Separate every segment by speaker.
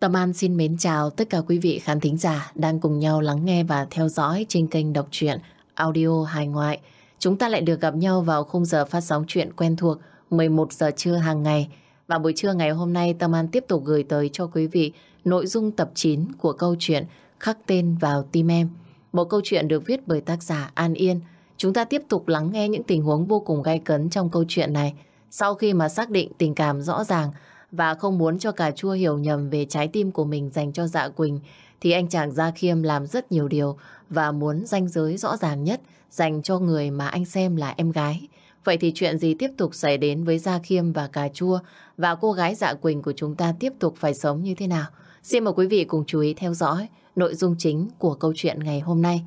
Speaker 1: Tâm An xin mến chào tất cả quý vị khán thính giả đang cùng nhau lắng nghe và theo dõi trên kênh đọc truyện audio hài ngoại. Chúng ta lại được gặp nhau vào khung giờ phát sóng truyện quen thuộc 11 giờ trưa hàng ngày. Và buổi trưa ngày hôm nay Tâm An tiếp tục gửi tới cho quý vị nội dung tập 9 của câu chuyện Khắc tên vào tim em. Một câu chuyện được viết bởi tác giả An Yên. Chúng ta tiếp tục lắng nghe những tình huống vô cùng gai cấn trong câu chuyện này. Sau khi mà xác định tình cảm rõ ràng, và không muốn cho cà chua hiểu nhầm về trái tim của mình dành cho Dạ Quỳnh thì anh chàng Gia Khiêm làm rất nhiều điều và muốn danh giới rõ ràng nhất dành cho người mà anh xem là em gái. Vậy thì chuyện gì tiếp tục xảy đến với Gia Khiêm và cà chua và cô gái Dạ Quỳnh của chúng ta tiếp tục phải sống như thế nào? Xin mời quý vị cùng chú ý theo dõi nội dung chính của câu chuyện ngày hôm nay.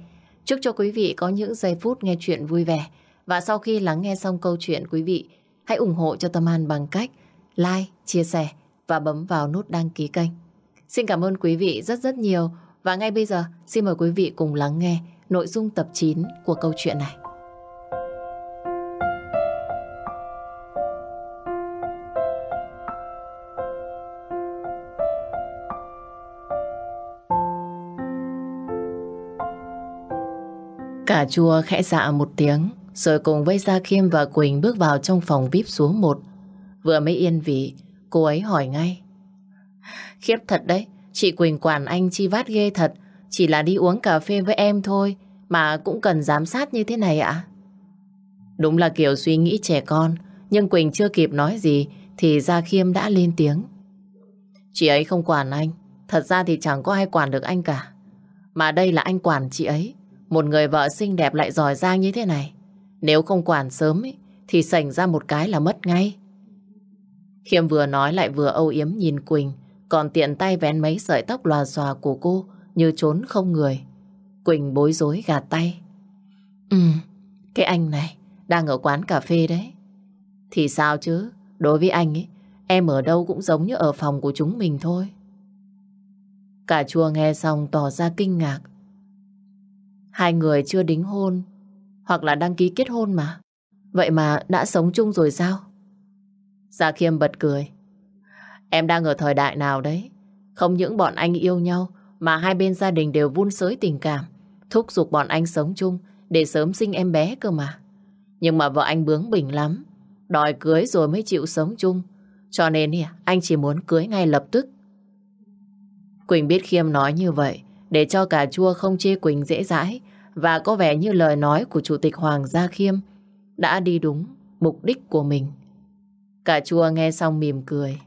Speaker 1: Chúc cho quý vị có những giây phút nghe chuyện vui vẻ. Và sau khi lắng nghe xong câu chuyện quý vị, hãy ủng hộ cho Tâm An bằng cách like, chia sẻ và bấm vào nút đăng ký kênh. Xin cảm ơn quý vị rất rất nhiều và ngay bây giờ xin mời quý vị cùng lắng nghe nội dung tập 9 của câu chuyện này. Cả chùa khẽ dạ một tiếng, rồi cùng với Gia Khiêm và Quỳnh bước vào trong phòng VIP số 1 Vừa mới yên vị, cô ấy hỏi ngay. Khiếp thật đấy, chị Quỳnh quản anh chi vát ghê thật. Chỉ là đi uống cà phê với em thôi mà cũng cần giám sát như thế này ạ. Đúng là kiểu suy nghĩ trẻ con, nhưng Quỳnh chưa kịp nói gì thì Gia Khiêm đã lên tiếng. Chị ấy không quản anh, thật ra thì chẳng có ai quản được anh cả. Mà đây là anh quản chị ấy, một người vợ xinh đẹp lại giỏi giang như thế này. Nếu không quản sớm ấy, thì xảy ra một cái là mất ngay. Khiêm vừa nói lại vừa âu yếm nhìn Quỳnh, còn tiện tay vén mấy sợi tóc lòa xòa của cô như trốn không người. Quỳnh bối rối gạt tay. Ừ, cái anh này đang ở quán cà phê đấy. Thì sao chứ, đối với anh ấy, em ở đâu cũng giống như ở phòng của chúng mình thôi. Cả chùa nghe xong tỏ ra kinh ngạc. Hai người chưa đính hôn, hoặc là đăng ký kết hôn mà. Vậy mà đã sống chung rồi sao? Gia dạ Khiêm bật cười. Em đang ở thời đại nào đấy? Không những bọn anh yêu nhau mà hai bên gia đình đều vun sới tình cảm, thúc giục bọn anh sống chung để sớm sinh em bé cơ mà. Nhưng mà vợ anh bướng bỉnh lắm, đòi cưới rồi mới chịu sống chung. Cho nên anh chỉ muốn cưới ngay lập tức. Quỳnh biết Khiêm nói như vậy để cho cà chua không chê Quỳnh dễ dãi và có vẻ như lời nói của Chủ tịch Hoàng Gia Khiêm đã đi đúng mục đích của mình. Cả chùa nghe xong mỉm cười.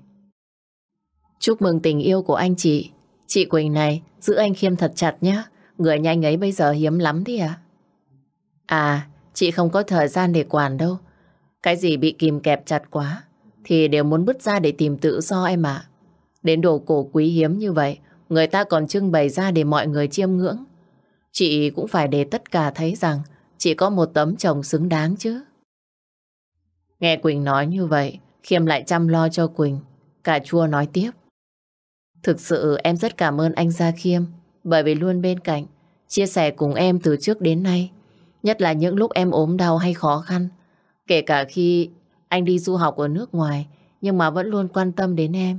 Speaker 1: Chúc mừng tình yêu của anh chị. Chị Quỳnh này, giữ anh Khiêm thật chặt nhé. Người nhanh ấy bây giờ hiếm lắm đi à. À, chị không có thời gian để quản đâu. Cái gì bị kìm kẹp chặt quá, thì đều muốn bứt ra để tìm tự do em ạ. Đến đồ cổ quý hiếm như vậy, người ta còn trưng bày ra để mọi người chiêm ngưỡng. Chị cũng phải để tất cả thấy rằng chị có một tấm chồng xứng đáng chứ. Nghe Quỳnh nói như vậy, Khiêm lại chăm lo cho Quỳnh. Cả chua nói tiếp. Thực sự em rất cảm ơn anh Gia Khiêm bởi vì luôn bên cạnh, chia sẻ cùng em từ trước đến nay. Nhất là những lúc em ốm đau hay khó khăn. Kể cả khi anh đi du học ở nước ngoài nhưng mà vẫn luôn quan tâm đến em.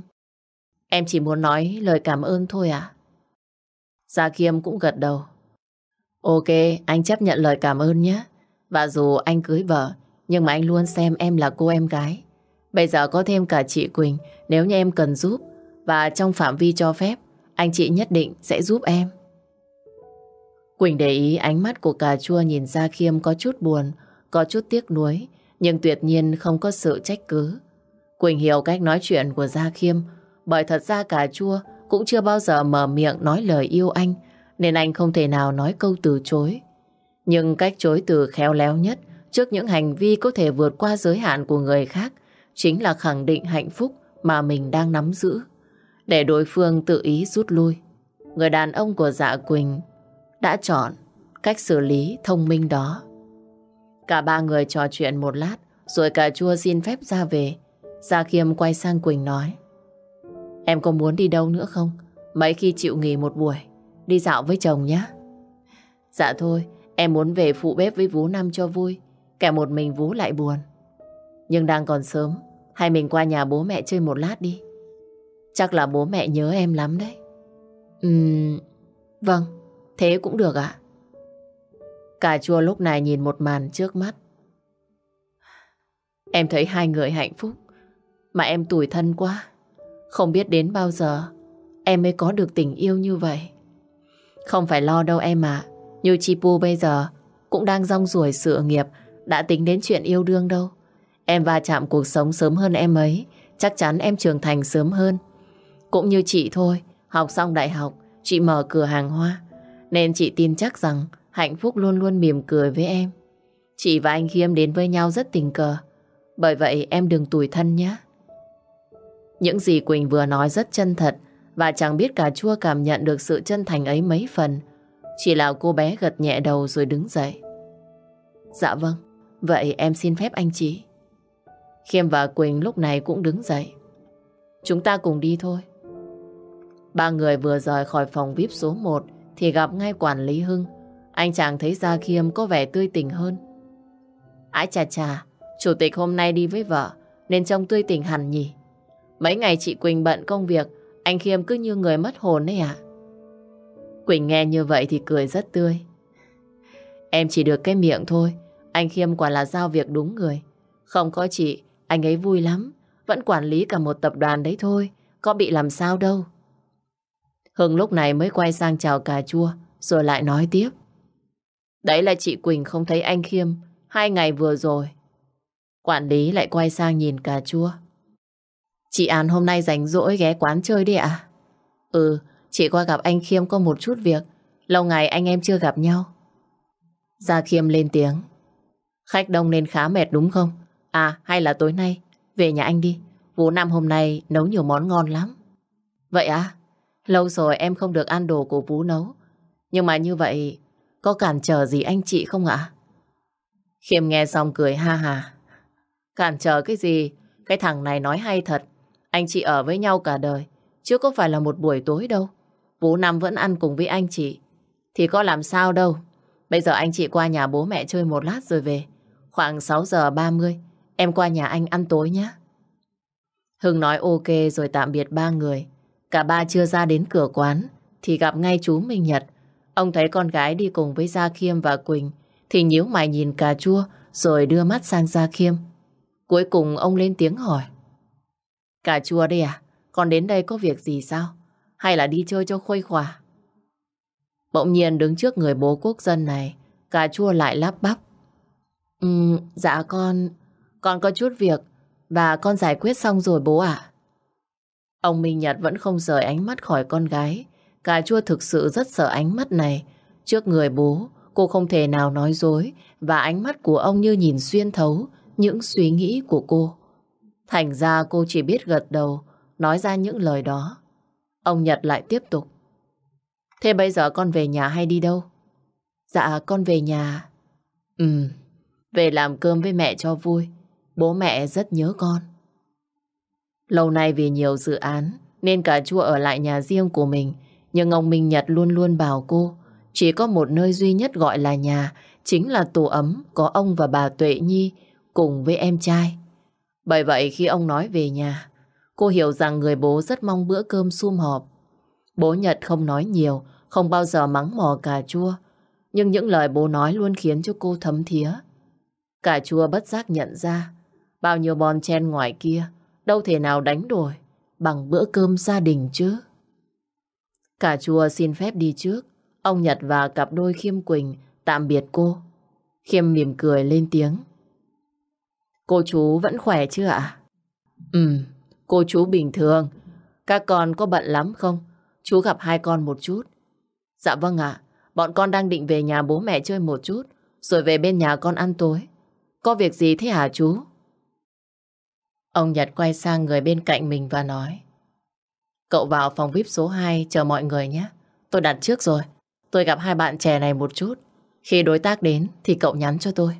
Speaker 1: Em chỉ muốn nói lời cảm ơn thôi ạ. Gia Khiêm cũng gật đầu. Ok, anh chấp nhận lời cảm ơn nhé. Và dù anh cưới vợ, nhưng mà anh luôn xem em là cô em gái. Bây giờ có thêm cả chị Quỳnh nếu như em cần giúp và trong phạm vi cho phép, anh chị nhất định sẽ giúp em. Quỳnh để ý ánh mắt của cà chua nhìn ra Khiêm có chút buồn, có chút tiếc nuối, nhưng tuyệt nhiên không có sự trách cứ. Quỳnh hiểu cách nói chuyện của Gia Khiêm, bởi thật ra cà chua cũng chưa bao giờ mở miệng nói lời yêu anh, nên anh không thể nào nói câu từ chối. Nhưng cách chối từ khéo léo nhất trước những hành vi có thể vượt qua giới hạn của người khác – chính là khẳng định hạnh phúc mà mình đang nắm giữ. Để đối phương tự ý rút lui, người đàn ông của dạ Quỳnh đã chọn cách xử lý thông minh đó. Cả ba người trò chuyện một lát, rồi cả chua xin phép ra về. Gia dạ Khiêm quay sang Quỳnh nói. Em có muốn đi đâu nữa không? Mấy khi chịu nghỉ một buổi, đi dạo với chồng nhé. Dạ thôi, em muốn về phụ bếp với Vú Năm cho vui, kẻ một mình Vú lại buồn. Nhưng đang còn sớm, hay mình qua nhà bố mẹ chơi một lát đi. Chắc là bố mẹ nhớ em lắm đấy. Ừm, vâng, thế cũng được ạ. Cà chua lúc này nhìn một màn trước mắt. Em thấy hai người hạnh phúc, mà em tủi thân quá. Không biết đến bao giờ em mới có được tình yêu như vậy. Không phải lo đâu em ạ. Như Chi Pu bây giờ cũng đang rong ruổi sự nghiệp, đã tính đến chuyện yêu đương đâu. Em va chạm cuộc sống sớm hơn em ấy, chắc chắn em trưởng thành sớm hơn. Cũng như chị thôi, học xong đại học, chị mở cửa hàng hoa. Nên chị tin chắc rằng hạnh phúc luôn luôn mỉm cười với em. Chị và anh Khiêm đến với nhau rất tình cờ. Bởi vậy em đừng tủi thân nhé. Những gì Quỳnh vừa nói rất chân thật và chẳng biết cà chua cảm nhận được sự chân thành ấy mấy phần. Chỉ là cô bé gật nhẹ đầu rồi đứng dậy. Dạ vâng, vậy em xin phép anh chị. Khiêm và Quỳnh lúc này cũng đứng dậy. Chúng ta cùng đi thôi. Ba người vừa rời khỏi phòng VIP số 1 thì gặp ngay quản lý Hưng. Anh chàng thấy Gia Khiêm có vẻ tươi tỉnh hơn. Ái chà chà, chủ tịch hôm nay đi với vợ nên trông tươi tỉnh hẳn nhỉ. Mấy ngày chị Quỳnh bận công việc, anh Khiêm cứ như người mất hồn ấy ạ. Quỳnh nghe như vậy thì cười rất tươi. Em chỉ được cái miệng thôi, anh Khiêm quả là giao việc đúng người. Không có chị, anh ấy vui lắm, vẫn quản lý cả một tập đoàn đấy thôi, có bị làm sao đâu. Hưng lúc này mới quay sang chào cà chua, rồi lại nói tiếp. Đấy là chị Quỳnh không thấy anh Khiêm hai ngày vừa rồi. Quản lý lại quay sang nhìn cà chua. Chị An hôm nay rảnh rỗi ghé quán chơi đi ạ. Ừ, chị qua gặp anh Khiêm có một chút việc. Lâu ngày anh em chưa gặp nhau. Gia Khiêm lên tiếng. Khách đông nên khá mệt đúng không? À hay là tối nay Về nhà anh đi Vũ Nam hôm nay nấu nhiều món ngon lắm Vậy à Lâu rồi em không được ăn đồ của Vũ nấu Nhưng mà như vậy Có cản trở gì anh chị không ạ Khiêm nghe xong cười ha ha. Cản trở cái gì Cái thằng này nói hay thật Anh chị ở với nhau cả đời Chứ có phải là một buổi tối đâu Vũ Nam vẫn ăn cùng với anh chị Thì có làm sao đâu Bây giờ anh chị qua nhà bố mẹ chơi một lát rồi về Khoảng 6 giờ 30 Em qua nhà anh ăn tối nhé. Hưng nói ok rồi tạm biệt ba người. Cả ba chưa ra đến cửa quán thì gặp ngay chú Minh Nhật. Ông thấy con gái đi cùng với Gia Khiêm và Quỳnh thì nhíu mày nhìn cà chua rồi đưa mắt sang Gia Khiêm. Cuối cùng ông lên tiếng hỏi. Cà chua đây à? Con đến đây có việc gì sao? Hay là đi chơi cho khuây khỏa? Bỗng nhiên đứng trước người bố quốc dân này, cà chua lại lắp bắp. Ừ, dạ con, con có chút việc và con giải quyết xong rồi bố ạ. Ông Minh Nhật vẫn không rời ánh mắt khỏi con gái. Cà chua thực sự rất sợ ánh mắt này. Trước người bố, cô không thể nào nói dối và ánh mắt của ông như nhìn xuyên thấu những suy nghĩ của cô. Thành ra cô chỉ biết gật đầu, nói ra những lời đó. Ông Nhật lại tiếp tục. Thế bây giờ con về nhà hay đi đâu? Dạ, con về nhà. Ừm, về làm cơm với mẹ cho vui. Bố mẹ rất nhớ con. Lâu nay vì nhiều dự án nên cả chua ở lại nhà riêng của mình. Nhưng ông Minh Nhật luôn luôn bảo cô chỉ có một nơi duy nhất gọi là nhà chính là tổ ấm có ông và bà Tuệ Nhi cùng với em trai. Bởi vậy khi ông nói về nhà cô hiểu rằng người bố rất mong bữa cơm sum họp. Bố Nhật không nói nhiều không bao giờ mắng mò cà chua nhưng những lời bố nói luôn khiến cho cô thấm thía. Cà chua bất giác nhận ra Bao nhiêu bon chen ngoài kia, đâu thể nào đánh đổi bằng bữa cơm gia đình chứ. Cả chùa xin phép đi trước, ông Nhật và cặp đôi Khiêm Quỳnh tạm biệt cô. Khiêm mỉm cười lên tiếng. Cô chú vẫn khỏe chứ ạ? À? Ừ, cô chú bình thường. Các con có bận lắm không? Chú gặp hai con một chút. Dạ vâng ạ, bọn con đang định về nhà bố mẹ chơi một chút, rồi về bên nhà con ăn tối. Có việc gì thế hả chú? Ông Nhật quay sang người bên cạnh mình và nói Cậu vào phòng VIP số 2 chờ mọi người nhé. Tôi đặt trước rồi. Tôi gặp hai bạn trẻ này một chút. Khi đối tác đến thì cậu nhắn cho tôi.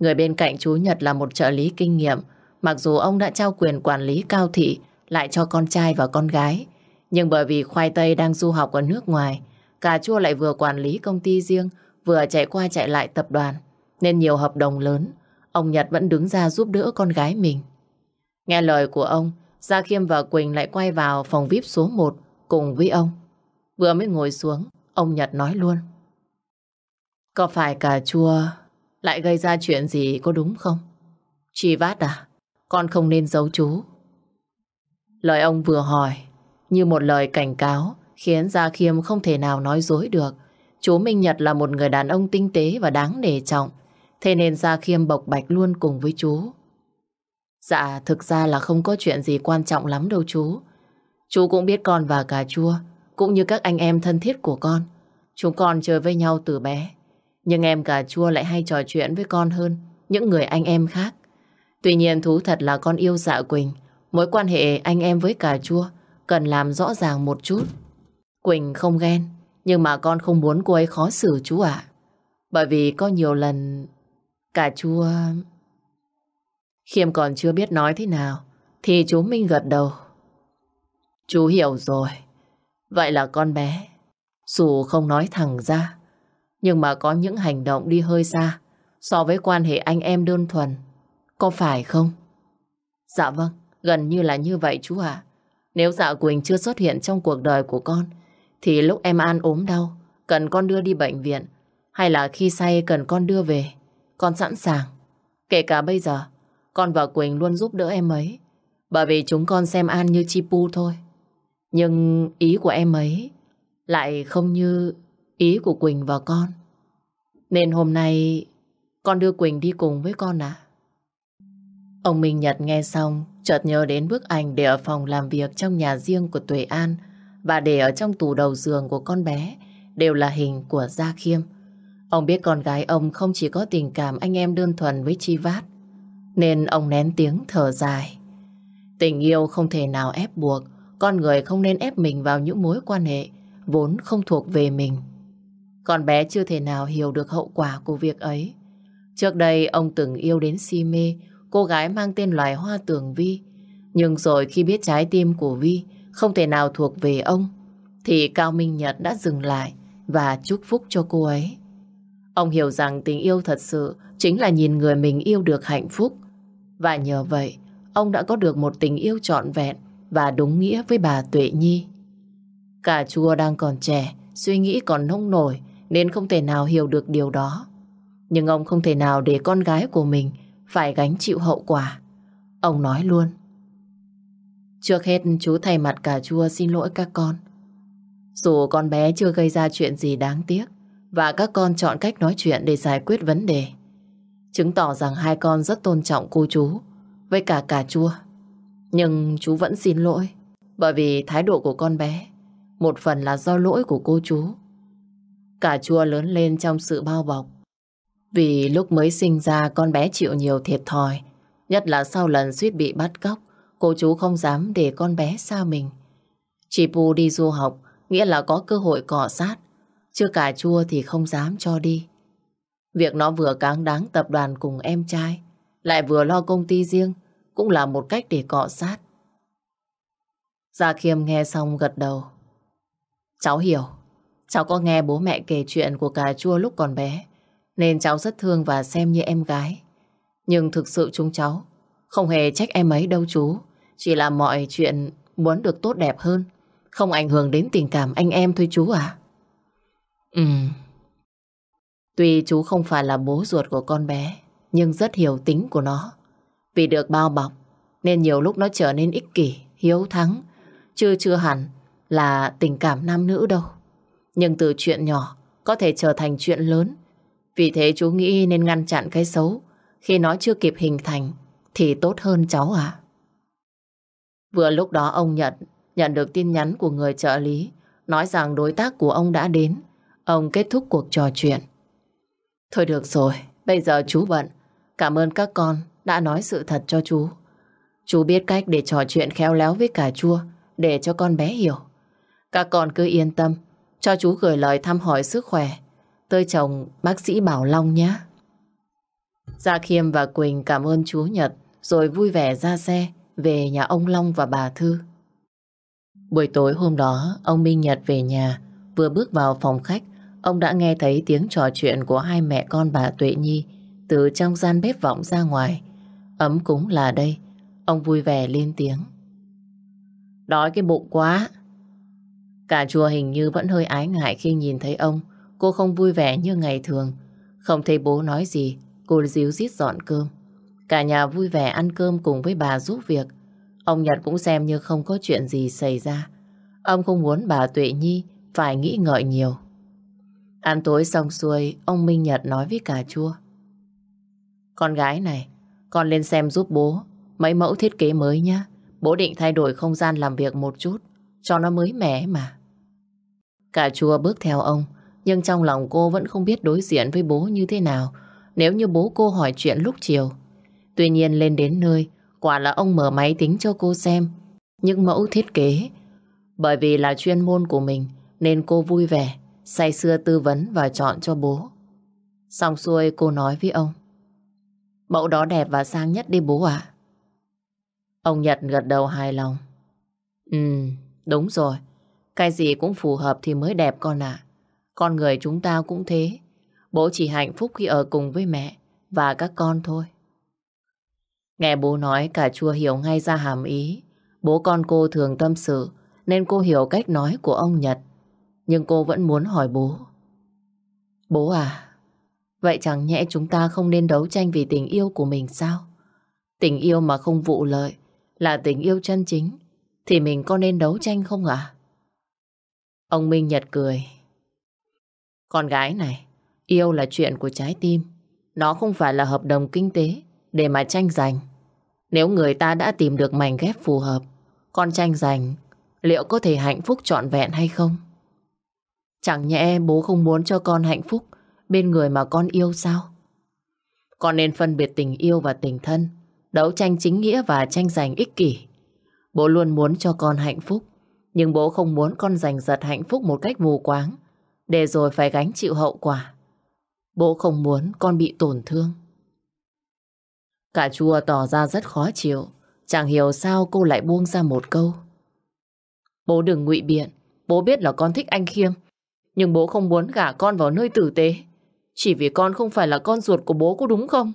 Speaker 1: Người bên cạnh chú Nhật là một trợ lý kinh nghiệm. Mặc dù ông đã trao quyền quản lý cao thị lại cho con trai và con gái. Nhưng bởi vì khoai tây đang du học ở nước ngoài, cà chua lại vừa quản lý công ty riêng, vừa chạy qua chạy lại tập đoàn. Nên nhiều hợp đồng lớn, ông Nhật vẫn đứng ra giúp đỡ con gái mình. Nghe lời của ông, Gia Khiêm và Quỳnh lại quay vào phòng VIP số 1 cùng với ông. Vừa mới ngồi xuống, ông Nhật nói luôn. Có phải cà chua lại gây ra chuyện gì có đúng không? Chị Vát à, con không nên giấu chú. Lời ông vừa hỏi, như một lời cảnh cáo, khiến Gia Khiêm không thể nào nói dối được. Chú Minh Nhật là một người đàn ông tinh tế và đáng nể trọng, thế nên Gia Khiêm bộc bạch luôn cùng với chú. Dạ, thực ra là không có chuyện gì quan trọng lắm đâu chú. Chú cũng biết con và cà chua, cũng như các anh em thân thiết của con. Chúng con chơi với nhau từ bé, nhưng em cà chua lại hay trò chuyện với con hơn những người anh em khác. Tuy nhiên thú thật là con yêu dạ Quỳnh, mối quan hệ anh em với cà chua cần làm rõ ràng một chút. Quỳnh không ghen, nhưng mà con không muốn cô ấy khó xử chú ạ. Bởi vì có nhiều lần cà chua... Khiêm còn chưa biết nói thế nào thì chú Minh gật đầu. Chú hiểu rồi. Vậy là con bé, dù không nói thẳng ra, nhưng mà có những hành động đi hơi xa so với quan hệ anh em đơn thuần. Có phải không? Dạ vâng, gần như là như vậy chú ạ. Nếu dạ Quỳnh chưa xuất hiện trong cuộc đời của con, thì lúc em An ốm đau, cần con đưa đi bệnh viện, hay là khi say cần con đưa về, con sẵn sàng. Kể cả bây giờ, con và Quỳnh luôn giúp đỡ em ấy. Bởi vì chúng con xem An như chi pu thôi. Nhưng ý của em ấy lại không như ý của Quỳnh và con. Nên hôm nay con đưa Quỳnh đi cùng với con à? Ông Minh Nhật nghe xong, chợt nhớ đến bức ảnh để ở phòng làm việc trong nhà riêng của Tuệ An và để ở trong tủ đầu giường của con bé đều là hình của Gia Khiêm. Ông biết con gái ông không chỉ có tình cảm anh em đơn thuần với Chi Vát, nên ông nén tiếng thở dài. Tình yêu không thể nào ép buộc, con người không nên ép mình vào những mối quan hệ vốn không thuộc về mình. Con bé chưa thể nào hiểu được hậu quả của việc ấy. Trước đây ông từng yêu đến si mê cô gái mang tên loài hoa tường Vi, nhưng rồi khi biết trái tim của Vi không thể nào thuộc về ông, thì Cao Minh Nhật đã dừng lại và chúc phúc cho cô ấy. Ông hiểu rằng tình yêu thật sự chính là nhìn người mình yêu được hạnh phúc, và nhờ vậy, ông đã có được một tình yêu trọn vẹn và đúng nghĩa với bà Tuệ Nhi. Cả chua đang còn trẻ, suy nghĩ còn nông nổi nên không thể nào hiểu được điều đó. Nhưng ông không thể nào để con gái của mình phải gánh chịu hậu quả. Ông nói luôn. Trước hết chú thay mặt cả chua xin lỗi các con. Dù con bé chưa gây ra chuyện gì đáng tiếc và các con chọn cách nói chuyện để giải quyết vấn đề chứng tỏ rằng hai con rất tôn trọng cô chú với cả cà chua. Nhưng chú vẫn xin lỗi bởi vì thái độ của con bé một phần là do lỗi của cô chú. Cà chua lớn lên trong sự bao bọc vì lúc mới sinh ra con bé chịu nhiều thiệt thòi nhất là sau lần suýt bị bắt cóc cô chú không dám để con bé xa mình. Chị Pu đi du học nghĩa là có cơ hội cọ sát chưa cà chua thì không dám cho đi. Việc nó vừa cáng đáng tập đoàn cùng em trai, lại vừa lo công ty riêng, cũng là một cách để cọ sát. Gia Khiêm nghe xong gật đầu. Cháu hiểu, cháu có nghe bố mẹ kể chuyện của cà chua lúc còn bé, nên cháu rất thương và xem như em gái. Nhưng thực sự chúng cháu không hề trách em ấy đâu chú, chỉ là mọi chuyện muốn được tốt đẹp hơn, không ảnh hưởng đến tình cảm anh em thôi chú à. Ừm. Tuy chú không phải là bố ruột của con bé, nhưng rất hiểu tính của nó. Vì được bao bọc, nên nhiều lúc nó trở nên ích kỷ, hiếu thắng. Chưa chưa hẳn là tình cảm nam nữ đâu. Nhưng từ chuyện nhỏ có thể trở thành chuyện lớn. Vì thế chú nghĩ nên ngăn chặn cái xấu. Khi nó chưa kịp hình thành thì tốt hơn cháu à. Vừa lúc đó ông nhận, nhận được tin nhắn của người trợ lý nói rằng đối tác của ông đã đến. Ông kết thúc cuộc trò chuyện. Thôi được rồi, bây giờ chú bận. Cảm ơn các con đã nói sự thật cho chú. Chú biết cách để trò chuyện khéo léo với cà chua để cho con bé hiểu. Các con cứ yên tâm, cho chú gửi lời thăm hỏi sức khỏe tới chồng bác sĩ Bảo Long nhé. Gia Khiêm và Quỳnh cảm ơn chú Nhật rồi vui vẻ ra xe về nhà ông Long và bà Thư. Buổi tối hôm đó, ông Minh Nhật về nhà, vừa bước vào phòng khách ông đã nghe thấy tiếng trò chuyện của hai mẹ con bà Tuệ Nhi từ trong gian bếp vọng ra ngoài. Ấm cúng là đây, ông vui vẻ lên tiếng. Đói cái bụng quá. Cả chùa hình như vẫn hơi ái ngại khi nhìn thấy ông. Cô không vui vẻ như ngày thường. Không thấy bố nói gì, cô díu dít dọn cơm. Cả nhà vui vẻ ăn cơm cùng với bà giúp việc. Ông Nhật cũng xem như không có chuyện gì xảy ra. Ông không muốn bà Tuệ Nhi phải nghĩ ngợi nhiều. Ăn tối xong xuôi, ông Minh Nhật nói với cà chua. Con gái này, con lên xem giúp bố mấy mẫu thiết kế mới nhé. Bố định thay đổi không gian làm việc một chút, cho nó mới mẻ mà. Cà chua bước theo ông, nhưng trong lòng cô vẫn không biết đối diện với bố như thế nào nếu như bố cô hỏi chuyện lúc chiều. Tuy nhiên lên đến nơi, quả là ông mở máy tính cho cô xem những mẫu thiết kế. Bởi vì là chuyên môn của mình nên cô vui vẻ say xưa tư vấn và chọn cho bố. Xong xuôi cô nói với ông. Mẫu đó đẹp và sang nhất đi bố ạ. Ông Nhật gật đầu hài lòng. Ừ, đúng rồi. Cái gì cũng phù hợp thì mới đẹp con ạ. Con người chúng ta cũng thế. Bố chỉ hạnh phúc khi ở cùng với mẹ và các con thôi. Nghe bố nói cả chua hiểu ngay ra hàm ý. Bố con cô thường tâm sự nên cô hiểu cách nói của ông Nhật. Nhưng cô vẫn muốn hỏi bố. Bố à, vậy chẳng nhẽ chúng ta không nên đấu tranh vì tình yêu của mình sao? Tình yêu mà không vụ lợi là tình yêu chân chính thì mình có nên đấu tranh không ạ? Ông Minh Nhật cười. Con gái này, yêu là chuyện của trái tim. Nó không phải là hợp đồng kinh tế để mà tranh giành. Nếu người ta đã tìm được mảnh ghép phù hợp, con tranh giành liệu có thể hạnh phúc trọn vẹn hay không? Chẳng nhẽ bố không muốn cho con hạnh phúc bên người mà con yêu sao? Con nên phân biệt tình yêu và tình thân, đấu tranh chính nghĩa và tranh giành ích kỷ. Bố luôn muốn cho con hạnh phúc, nhưng bố không muốn con giành giật hạnh phúc một cách mù quáng, để rồi phải gánh chịu hậu quả. Bố không muốn con bị tổn thương. Cả chua tỏ ra rất khó chịu, chẳng hiểu sao cô lại buông ra một câu. Bố đừng ngụy biện, bố biết là con thích anh Khiêm, nhưng bố không muốn gả con vào nơi tử tế. Chỉ vì con không phải là con ruột của bố có đúng không?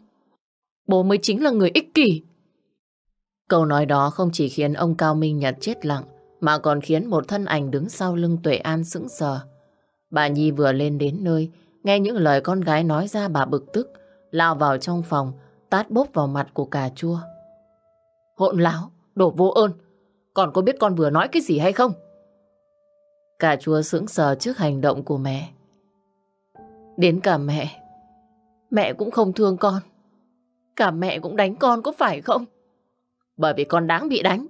Speaker 1: Bố mới chính là người ích kỷ. Câu nói đó không chỉ khiến ông Cao Minh Nhật chết lặng, mà còn khiến một thân ảnh đứng sau lưng Tuệ An sững sờ. Bà Nhi vừa lên đến nơi, nghe những lời con gái nói ra bà bực tức, lao vào trong phòng, tát bốp vào mặt của cà chua. Hỗn láo, đổ vô ơn, còn có biết con vừa nói cái gì hay không? Cả chúa sững sờ trước hành động của mẹ. Đến cả mẹ, mẹ cũng không thương con. Cả mẹ cũng đánh con có phải không? Bởi vì con đáng bị đánh.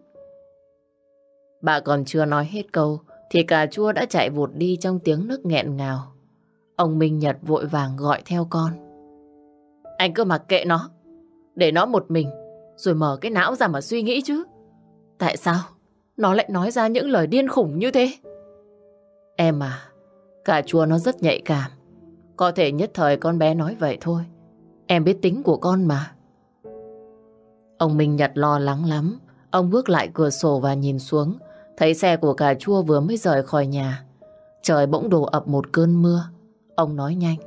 Speaker 1: Bà còn chưa nói hết câu thì cả chua đã chạy vụt đi trong tiếng nước nghẹn ngào. Ông Minh Nhật vội vàng gọi theo con. Anh cứ mặc kệ nó, để nó một mình, rồi mở cái não ra mà suy nghĩ chứ. Tại sao nó lại nói ra những lời điên khủng như thế? Em à, cà chua nó rất nhạy cảm. Có thể nhất thời con bé nói vậy thôi. Em biết tính của con mà. Ông Minh Nhật lo lắng lắm. Ông bước lại cửa sổ và nhìn xuống. Thấy xe của cà chua vừa mới rời khỏi nhà. Trời bỗng đổ ập một cơn mưa. Ông nói nhanh.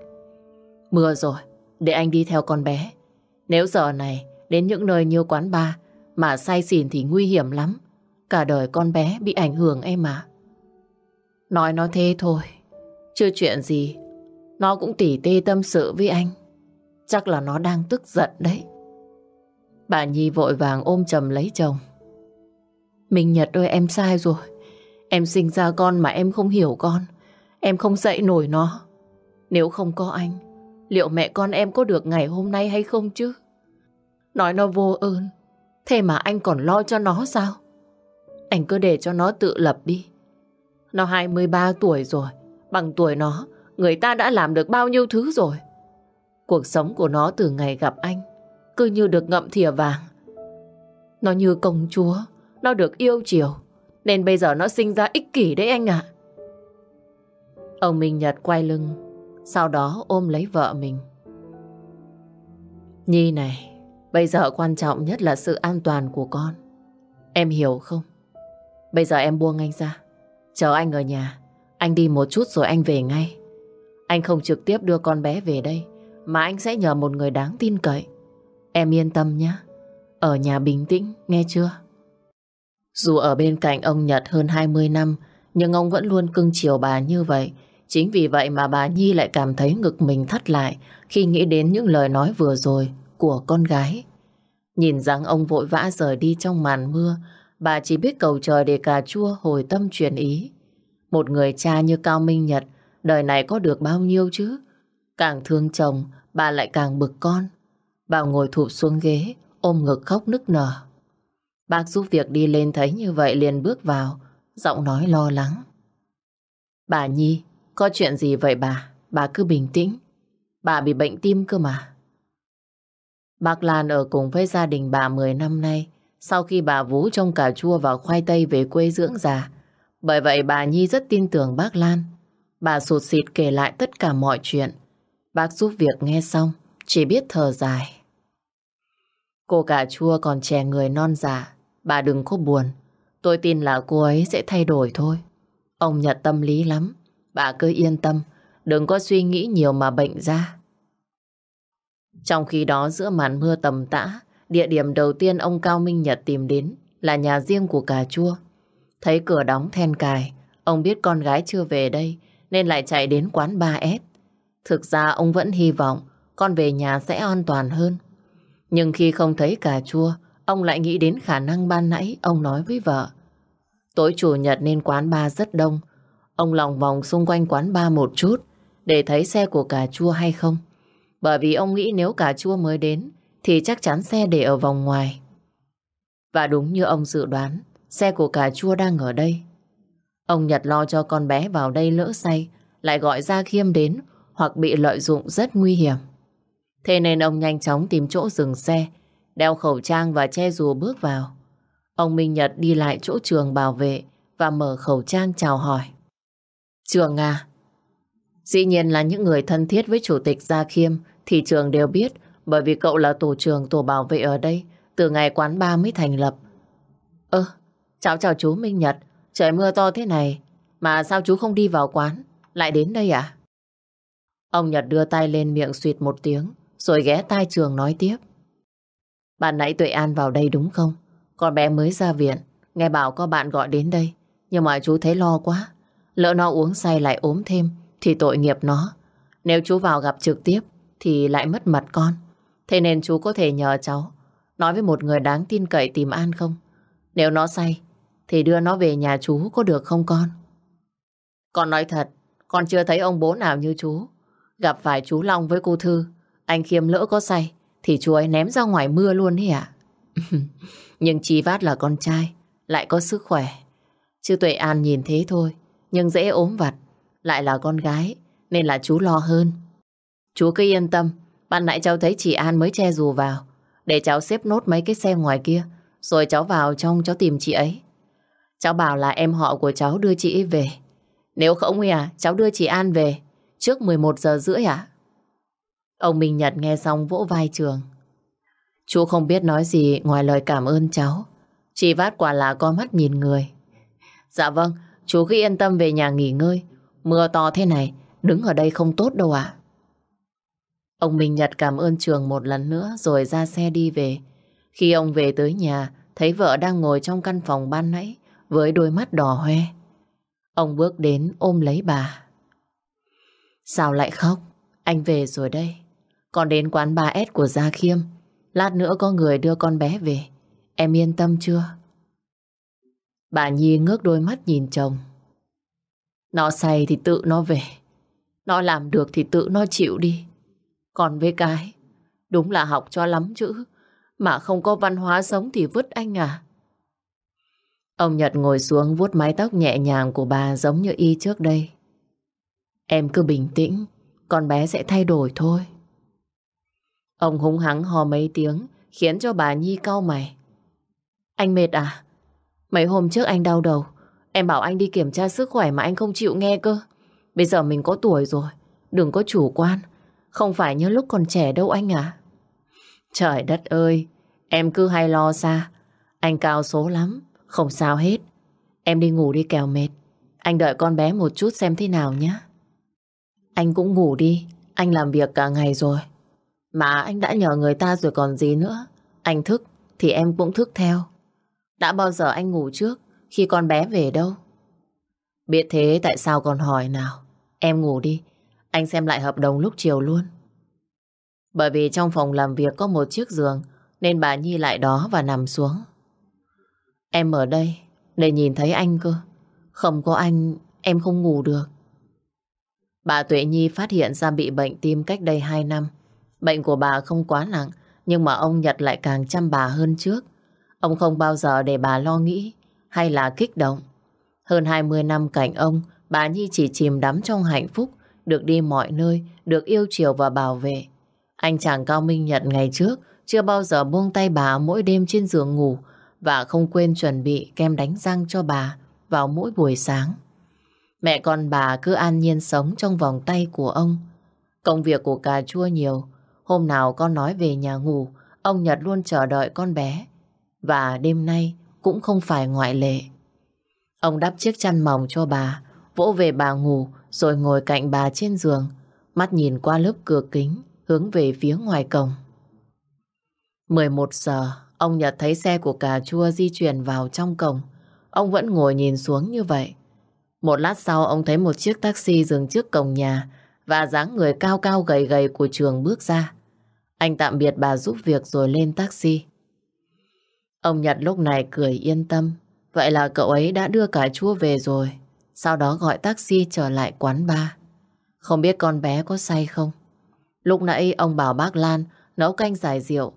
Speaker 1: Mưa rồi, để anh đi theo con bé. Nếu giờ này đến những nơi như quán bar mà say xỉn thì nguy hiểm lắm. Cả đời con bé bị ảnh hưởng em ạ. À. Nói nó thế thôi Chưa chuyện gì Nó cũng tỉ tê tâm sự với anh Chắc là nó đang tức giận đấy Bà Nhi vội vàng ôm chầm lấy chồng Mình Nhật ơi em sai rồi Em sinh ra con mà em không hiểu con Em không dạy nổi nó Nếu không có anh Liệu mẹ con em có được ngày hôm nay hay không chứ Nói nó vô ơn Thế mà anh còn lo cho nó sao Anh cứ để cho nó tự lập đi nó 23 tuổi rồi. Bằng tuổi nó, người ta đã làm được bao nhiêu thứ rồi. Cuộc sống của nó từ ngày gặp anh, cứ như được ngậm thìa vàng. Nó như công chúa, nó được yêu chiều, nên bây giờ nó sinh ra ích kỷ đấy anh ạ. Ông Minh Nhật quay lưng, sau đó ôm lấy vợ mình. Nhi này, bây giờ quan trọng nhất là sự an toàn của con. Em hiểu không? Bây giờ em buông anh ra. Chờ anh ở nhà, anh đi một chút rồi anh về ngay. Anh không trực tiếp đưa con bé về đây, mà anh sẽ nhờ một người đáng tin cậy. Em yên tâm nhé, ở nhà bình tĩnh, nghe chưa? Dù ở bên cạnh ông Nhật hơn 20 năm, nhưng ông vẫn luôn cưng chiều bà như vậy. Chính vì vậy mà bà Nhi lại cảm thấy ngực mình thắt lại khi nghĩ đến những lời nói vừa rồi của con gái. Nhìn rằng ông vội vã rời đi trong màn mưa, Bà chỉ biết cầu trời để cà chua hồi tâm truyền ý. Một người cha như Cao Minh Nhật, đời này có được bao nhiêu chứ? Càng thương chồng, bà lại càng bực con. Bà ngồi thụp xuống ghế, ôm ngực khóc nức nở. Bác giúp việc đi lên thấy như vậy liền bước vào, giọng nói lo lắng. Bà Nhi, có chuyện gì vậy bà? Bà cứ bình tĩnh. Bà bị bệnh tim cơ mà. Bác Lan ở cùng với gia đình bà 10 năm nay, sau khi bà vũ trông cà chua và khoai tây về quê dưỡng già. Bởi vậy bà Nhi rất tin tưởng bác Lan. Bà sụt sịt kể lại tất cả mọi chuyện. Bác giúp việc nghe xong, chỉ biết thở dài. Cô cà chua còn trẻ người non già, bà đừng có buồn. Tôi tin là cô ấy sẽ thay đổi thôi. Ông Nhật tâm lý lắm, bà cứ yên tâm, đừng có suy nghĩ nhiều mà bệnh ra. Trong khi đó giữa màn mưa tầm tã, Địa điểm đầu tiên ông Cao Minh Nhật tìm đến là nhà riêng của cà chua. Thấy cửa đóng then cài, ông biết con gái chưa về đây nên lại chạy đến quán 3S. Thực ra ông vẫn hy vọng con về nhà sẽ an toàn hơn. Nhưng khi không thấy cà chua, ông lại nghĩ đến khả năng ban nãy ông nói với vợ. Tối chủ nhật nên quán ba rất đông. Ông lòng vòng xung quanh quán ba một chút để thấy xe của cà chua hay không. Bởi vì ông nghĩ nếu cà chua mới đến thì chắc chắn xe để ở vòng ngoài. Và đúng như ông dự đoán, xe của cà chua đang ở đây. Ông Nhật lo cho con bé vào đây lỡ say, lại gọi ra khiêm đến hoặc bị lợi dụng rất nguy hiểm. Thế nên ông nhanh chóng tìm chỗ dừng xe, đeo khẩu trang và che dù bước vào. Ông Minh Nhật đi lại chỗ trường bảo vệ và mở khẩu trang chào hỏi. Trường à? Dĩ nhiên là những người thân thiết với Chủ tịch Gia Khiêm thì trường đều biết bởi vì cậu là tổ trưởng tổ bảo vệ ở đây Từ ngày quán ba mới thành lập Ơ ừ, Cháu chào chú Minh Nhật Trời mưa to thế này Mà sao chú không đi vào quán Lại đến đây à Ông Nhật đưa tay lên miệng suyệt một tiếng Rồi ghé tai trường nói tiếp Bạn nãy Tuệ An vào đây đúng không Con bé mới ra viện Nghe bảo có bạn gọi đến đây Nhưng mà chú thấy lo quá Lỡ nó uống say lại ốm thêm Thì tội nghiệp nó Nếu chú vào gặp trực tiếp Thì lại mất mặt con Thế nên chú có thể nhờ cháu nói với một người đáng tin cậy tìm An không? Nếu nó say, thì đưa nó về nhà chú có được không con? Con nói thật, con chưa thấy ông bố nào như chú. Gặp phải chú Long với cô Thư, anh khiêm lỡ có say, thì chú ấy ném ra ngoài mưa luôn hả? nhưng Chí Vát là con trai, lại có sức khỏe. Chứ Tuệ An nhìn thế thôi, nhưng dễ ốm vặt, lại là con gái, nên là chú lo hơn. Chú cứ yên tâm, bạn nãy cháu thấy chị An mới che dù vào. Để cháu xếp nốt mấy cái xe ngoài kia. Rồi cháu vào trong cháu tìm chị ấy. Cháu bảo là em họ của cháu đưa chị ấy về. Nếu không Huy à, cháu đưa chị An về. Trước 11 giờ rưỡi à? Ông Minh Nhật nghe xong vỗ vai trường. Chú không biết nói gì ngoài lời cảm ơn cháu. Chị Vát quả là con mắt nhìn người. Dạ vâng, chú cứ yên tâm về nhà nghỉ ngơi. Mưa to thế này, đứng ở đây không tốt đâu ạ. Ông Minh Nhật cảm ơn trường một lần nữa rồi ra xe đi về. Khi ông về tới nhà, thấy vợ đang ngồi trong căn phòng ban nãy với đôi mắt đỏ hoe. Ông bước đến ôm lấy bà. Sao lại khóc? Anh về rồi đây. Còn đến quán bà s của Gia Khiêm. Lát nữa có người đưa con bé về. Em yên tâm chưa? Bà Nhi ngước đôi mắt nhìn chồng. Nó say thì tự nó về. Nó làm được thì tự nó chịu đi. Còn với cái, đúng là học cho lắm chữ, mà không có văn hóa sống thì vứt anh à. Ông Nhật ngồi xuống vuốt mái tóc nhẹ nhàng của bà giống như y trước đây. Em cứ bình tĩnh, con bé sẽ thay đổi thôi. Ông húng hắng hò mấy tiếng, khiến cho bà Nhi cau mày. Anh mệt à? Mấy hôm trước anh đau đầu, em bảo anh đi kiểm tra sức khỏe mà anh không chịu nghe cơ. Bây giờ mình có tuổi rồi, đừng có chủ quan, không phải như lúc còn trẻ đâu anh à Trời đất ơi Em cứ hay lo xa Anh cao số lắm Không sao hết Em đi ngủ đi kèo mệt Anh đợi con bé một chút xem thế nào nhé Anh cũng ngủ đi Anh làm việc cả ngày rồi Mà anh đã nhờ người ta rồi còn gì nữa Anh thức thì em cũng thức theo Đã bao giờ anh ngủ trước Khi con bé về đâu Biết thế tại sao còn hỏi nào Em ngủ đi anh xem lại hợp đồng lúc chiều luôn. Bởi vì trong phòng làm việc có một chiếc giường nên bà Nhi lại đó và nằm xuống. Em ở đây để nhìn thấy anh cơ. Không có anh em không ngủ được. Bà Tuệ Nhi phát hiện ra bị bệnh tim cách đây 2 năm. Bệnh của bà không quá nặng nhưng mà ông Nhật lại càng chăm bà hơn trước. Ông không bao giờ để bà lo nghĩ hay là kích động. Hơn 20 năm cạnh ông, bà Nhi chỉ chìm đắm trong hạnh phúc được đi mọi nơi, được yêu chiều và bảo vệ. Anh chàng Cao Minh Nhật ngày trước chưa bao giờ buông tay bà mỗi đêm trên giường ngủ và không quên chuẩn bị kem đánh răng cho bà vào mỗi buổi sáng. Mẹ con bà cứ an nhiên sống trong vòng tay của ông. Công việc của cà chua nhiều. Hôm nào con nói về nhà ngủ, ông Nhật luôn chờ đợi con bé. Và đêm nay cũng không phải ngoại lệ. Ông đắp chiếc chăn mỏng cho bà, vỗ về bà ngủ rồi ngồi cạnh bà trên giường, mắt nhìn qua lớp cửa kính, hướng về phía ngoài cổng. 11 giờ, ông Nhật thấy xe của cà chua di chuyển vào trong cổng. Ông vẫn ngồi nhìn xuống như vậy. Một lát sau, ông thấy một chiếc taxi dừng trước cổng nhà và dáng người cao cao gầy gầy của trường bước ra. Anh tạm biệt bà giúp việc rồi lên taxi. Ông Nhật lúc này cười yên tâm. Vậy là cậu ấy đã đưa cà chua về rồi. Sau đó gọi taxi trở lại quán ba, Không biết con bé có say không? Lúc nãy ông bảo bác Lan nấu canh giải rượu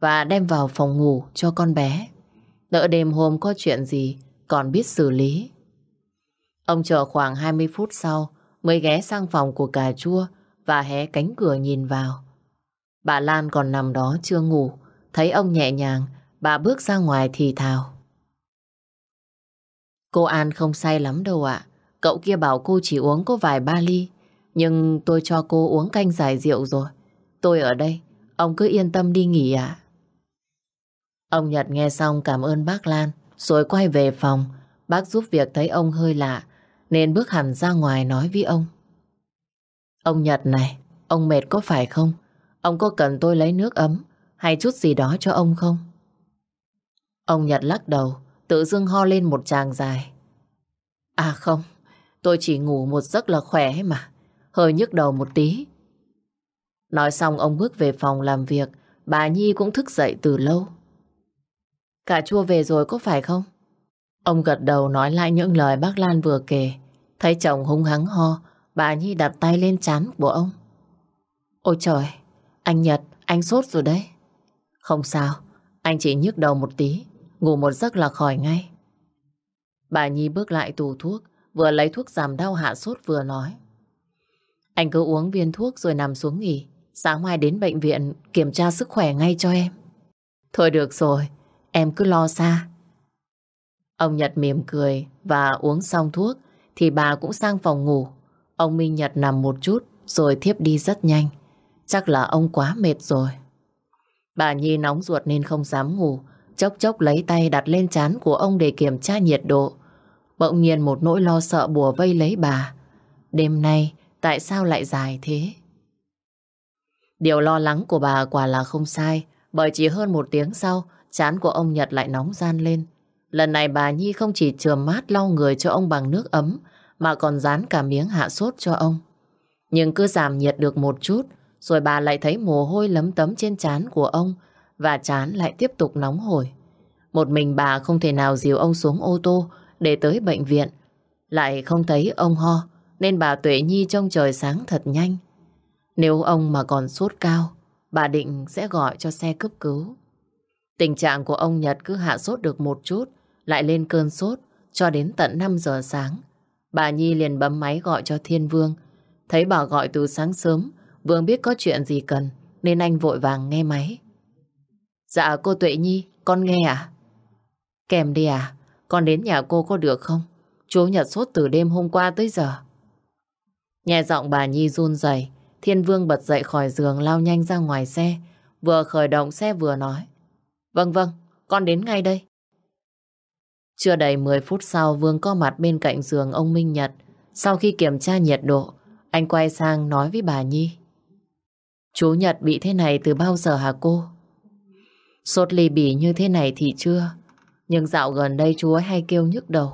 Speaker 1: và đem vào phòng ngủ cho con bé. Đỡ đêm hôm có chuyện gì còn biết xử lý. Ông chờ khoảng 20 phút sau mới ghé sang phòng của cà chua và hé cánh cửa nhìn vào. Bà Lan còn nằm đó chưa ngủ, thấy ông nhẹ nhàng, bà bước ra ngoài thì thào. Cô An không say lắm đâu ạ. Cậu kia bảo cô chỉ uống có vài ba ly Nhưng tôi cho cô uống canh giải rượu rồi Tôi ở đây Ông cứ yên tâm đi nghỉ ạ à? Ông Nhật nghe xong cảm ơn bác Lan Rồi quay về phòng Bác giúp việc thấy ông hơi lạ Nên bước hẳn ra ngoài nói với ông Ông Nhật này Ông mệt có phải không Ông có cần tôi lấy nước ấm Hay chút gì đó cho ông không Ông Nhật lắc đầu Tự dưng ho lên một tràng dài À không Tôi chỉ ngủ một giấc là khỏe ấy mà. Hơi nhức đầu một tí. Nói xong ông bước về phòng làm việc. Bà Nhi cũng thức dậy từ lâu. Cả chua về rồi có phải không? Ông gật đầu nói lại những lời bác Lan vừa kể. Thấy chồng hung hắng ho, bà Nhi đặt tay lên chán của ông. Ôi trời, anh Nhật, anh sốt rồi đấy. Không sao, anh chỉ nhức đầu một tí, ngủ một giấc là khỏi ngay. Bà Nhi bước lại tủ thuốc, vừa lấy thuốc giảm đau hạ sốt vừa nói. Anh cứ uống viên thuốc rồi nằm xuống nghỉ. Sáng mai đến bệnh viện kiểm tra sức khỏe ngay cho em. Thôi được rồi, em cứ lo xa. Ông Nhật mỉm cười và uống xong thuốc thì bà cũng sang phòng ngủ. Ông Minh Nhật nằm một chút rồi thiếp đi rất nhanh. Chắc là ông quá mệt rồi. Bà Nhi nóng ruột nên không dám ngủ, chốc chốc lấy tay đặt lên trán của ông để kiểm tra nhiệt độ. Bỗng nhiên một nỗi lo sợ bùa vây lấy bà. Đêm nay tại sao lại dài thế? Điều lo lắng của bà quả là không sai, bởi chỉ hơn một tiếng sau, chán của ông Nhật lại nóng gian lên. Lần này bà Nhi không chỉ trường mát lau người cho ông bằng nước ấm, mà còn dán cả miếng hạ sốt cho ông. Nhưng cứ giảm nhiệt được một chút, rồi bà lại thấy mồ hôi lấm tấm trên chán của ông, và chán lại tiếp tục nóng hổi. Một mình bà không thể nào dìu ông xuống ô tô để tới bệnh viện. Lại không thấy ông ho, nên bà Tuệ Nhi trông trời sáng thật nhanh. Nếu ông mà còn sốt cao, bà định sẽ gọi cho xe cấp cứu. Tình trạng của ông Nhật cứ hạ sốt được một chút, lại lên cơn sốt cho đến tận 5 giờ sáng. Bà Nhi liền bấm máy gọi cho Thiên Vương. Thấy bà gọi từ sáng sớm, Vương biết có chuyện gì cần, nên anh vội vàng nghe máy. Dạ cô Tuệ Nhi, con nghe à? Kèm đi à? Con đến nhà cô có được không? Chú Nhật sốt từ đêm hôm qua tới giờ. Nghe giọng bà Nhi run rẩy, Thiên Vương bật dậy khỏi giường lao nhanh ra ngoài xe, vừa khởi động xe vừa nói. Vâng vâng, con đến ngay đây. Chưa đầy 10 phút sau Vương có mặt bên cạnh giường ông Minh Nhật. Sau khi kiểm tra nhiệt độ, anh quay sang nói với bà Nhi. Chú Nhật bị thế này từ bao giờ hả cô? Sốt ly bì như thế này thì chưa. Nhưng dạo gần đây chú ấy hay kêu nhức đầu.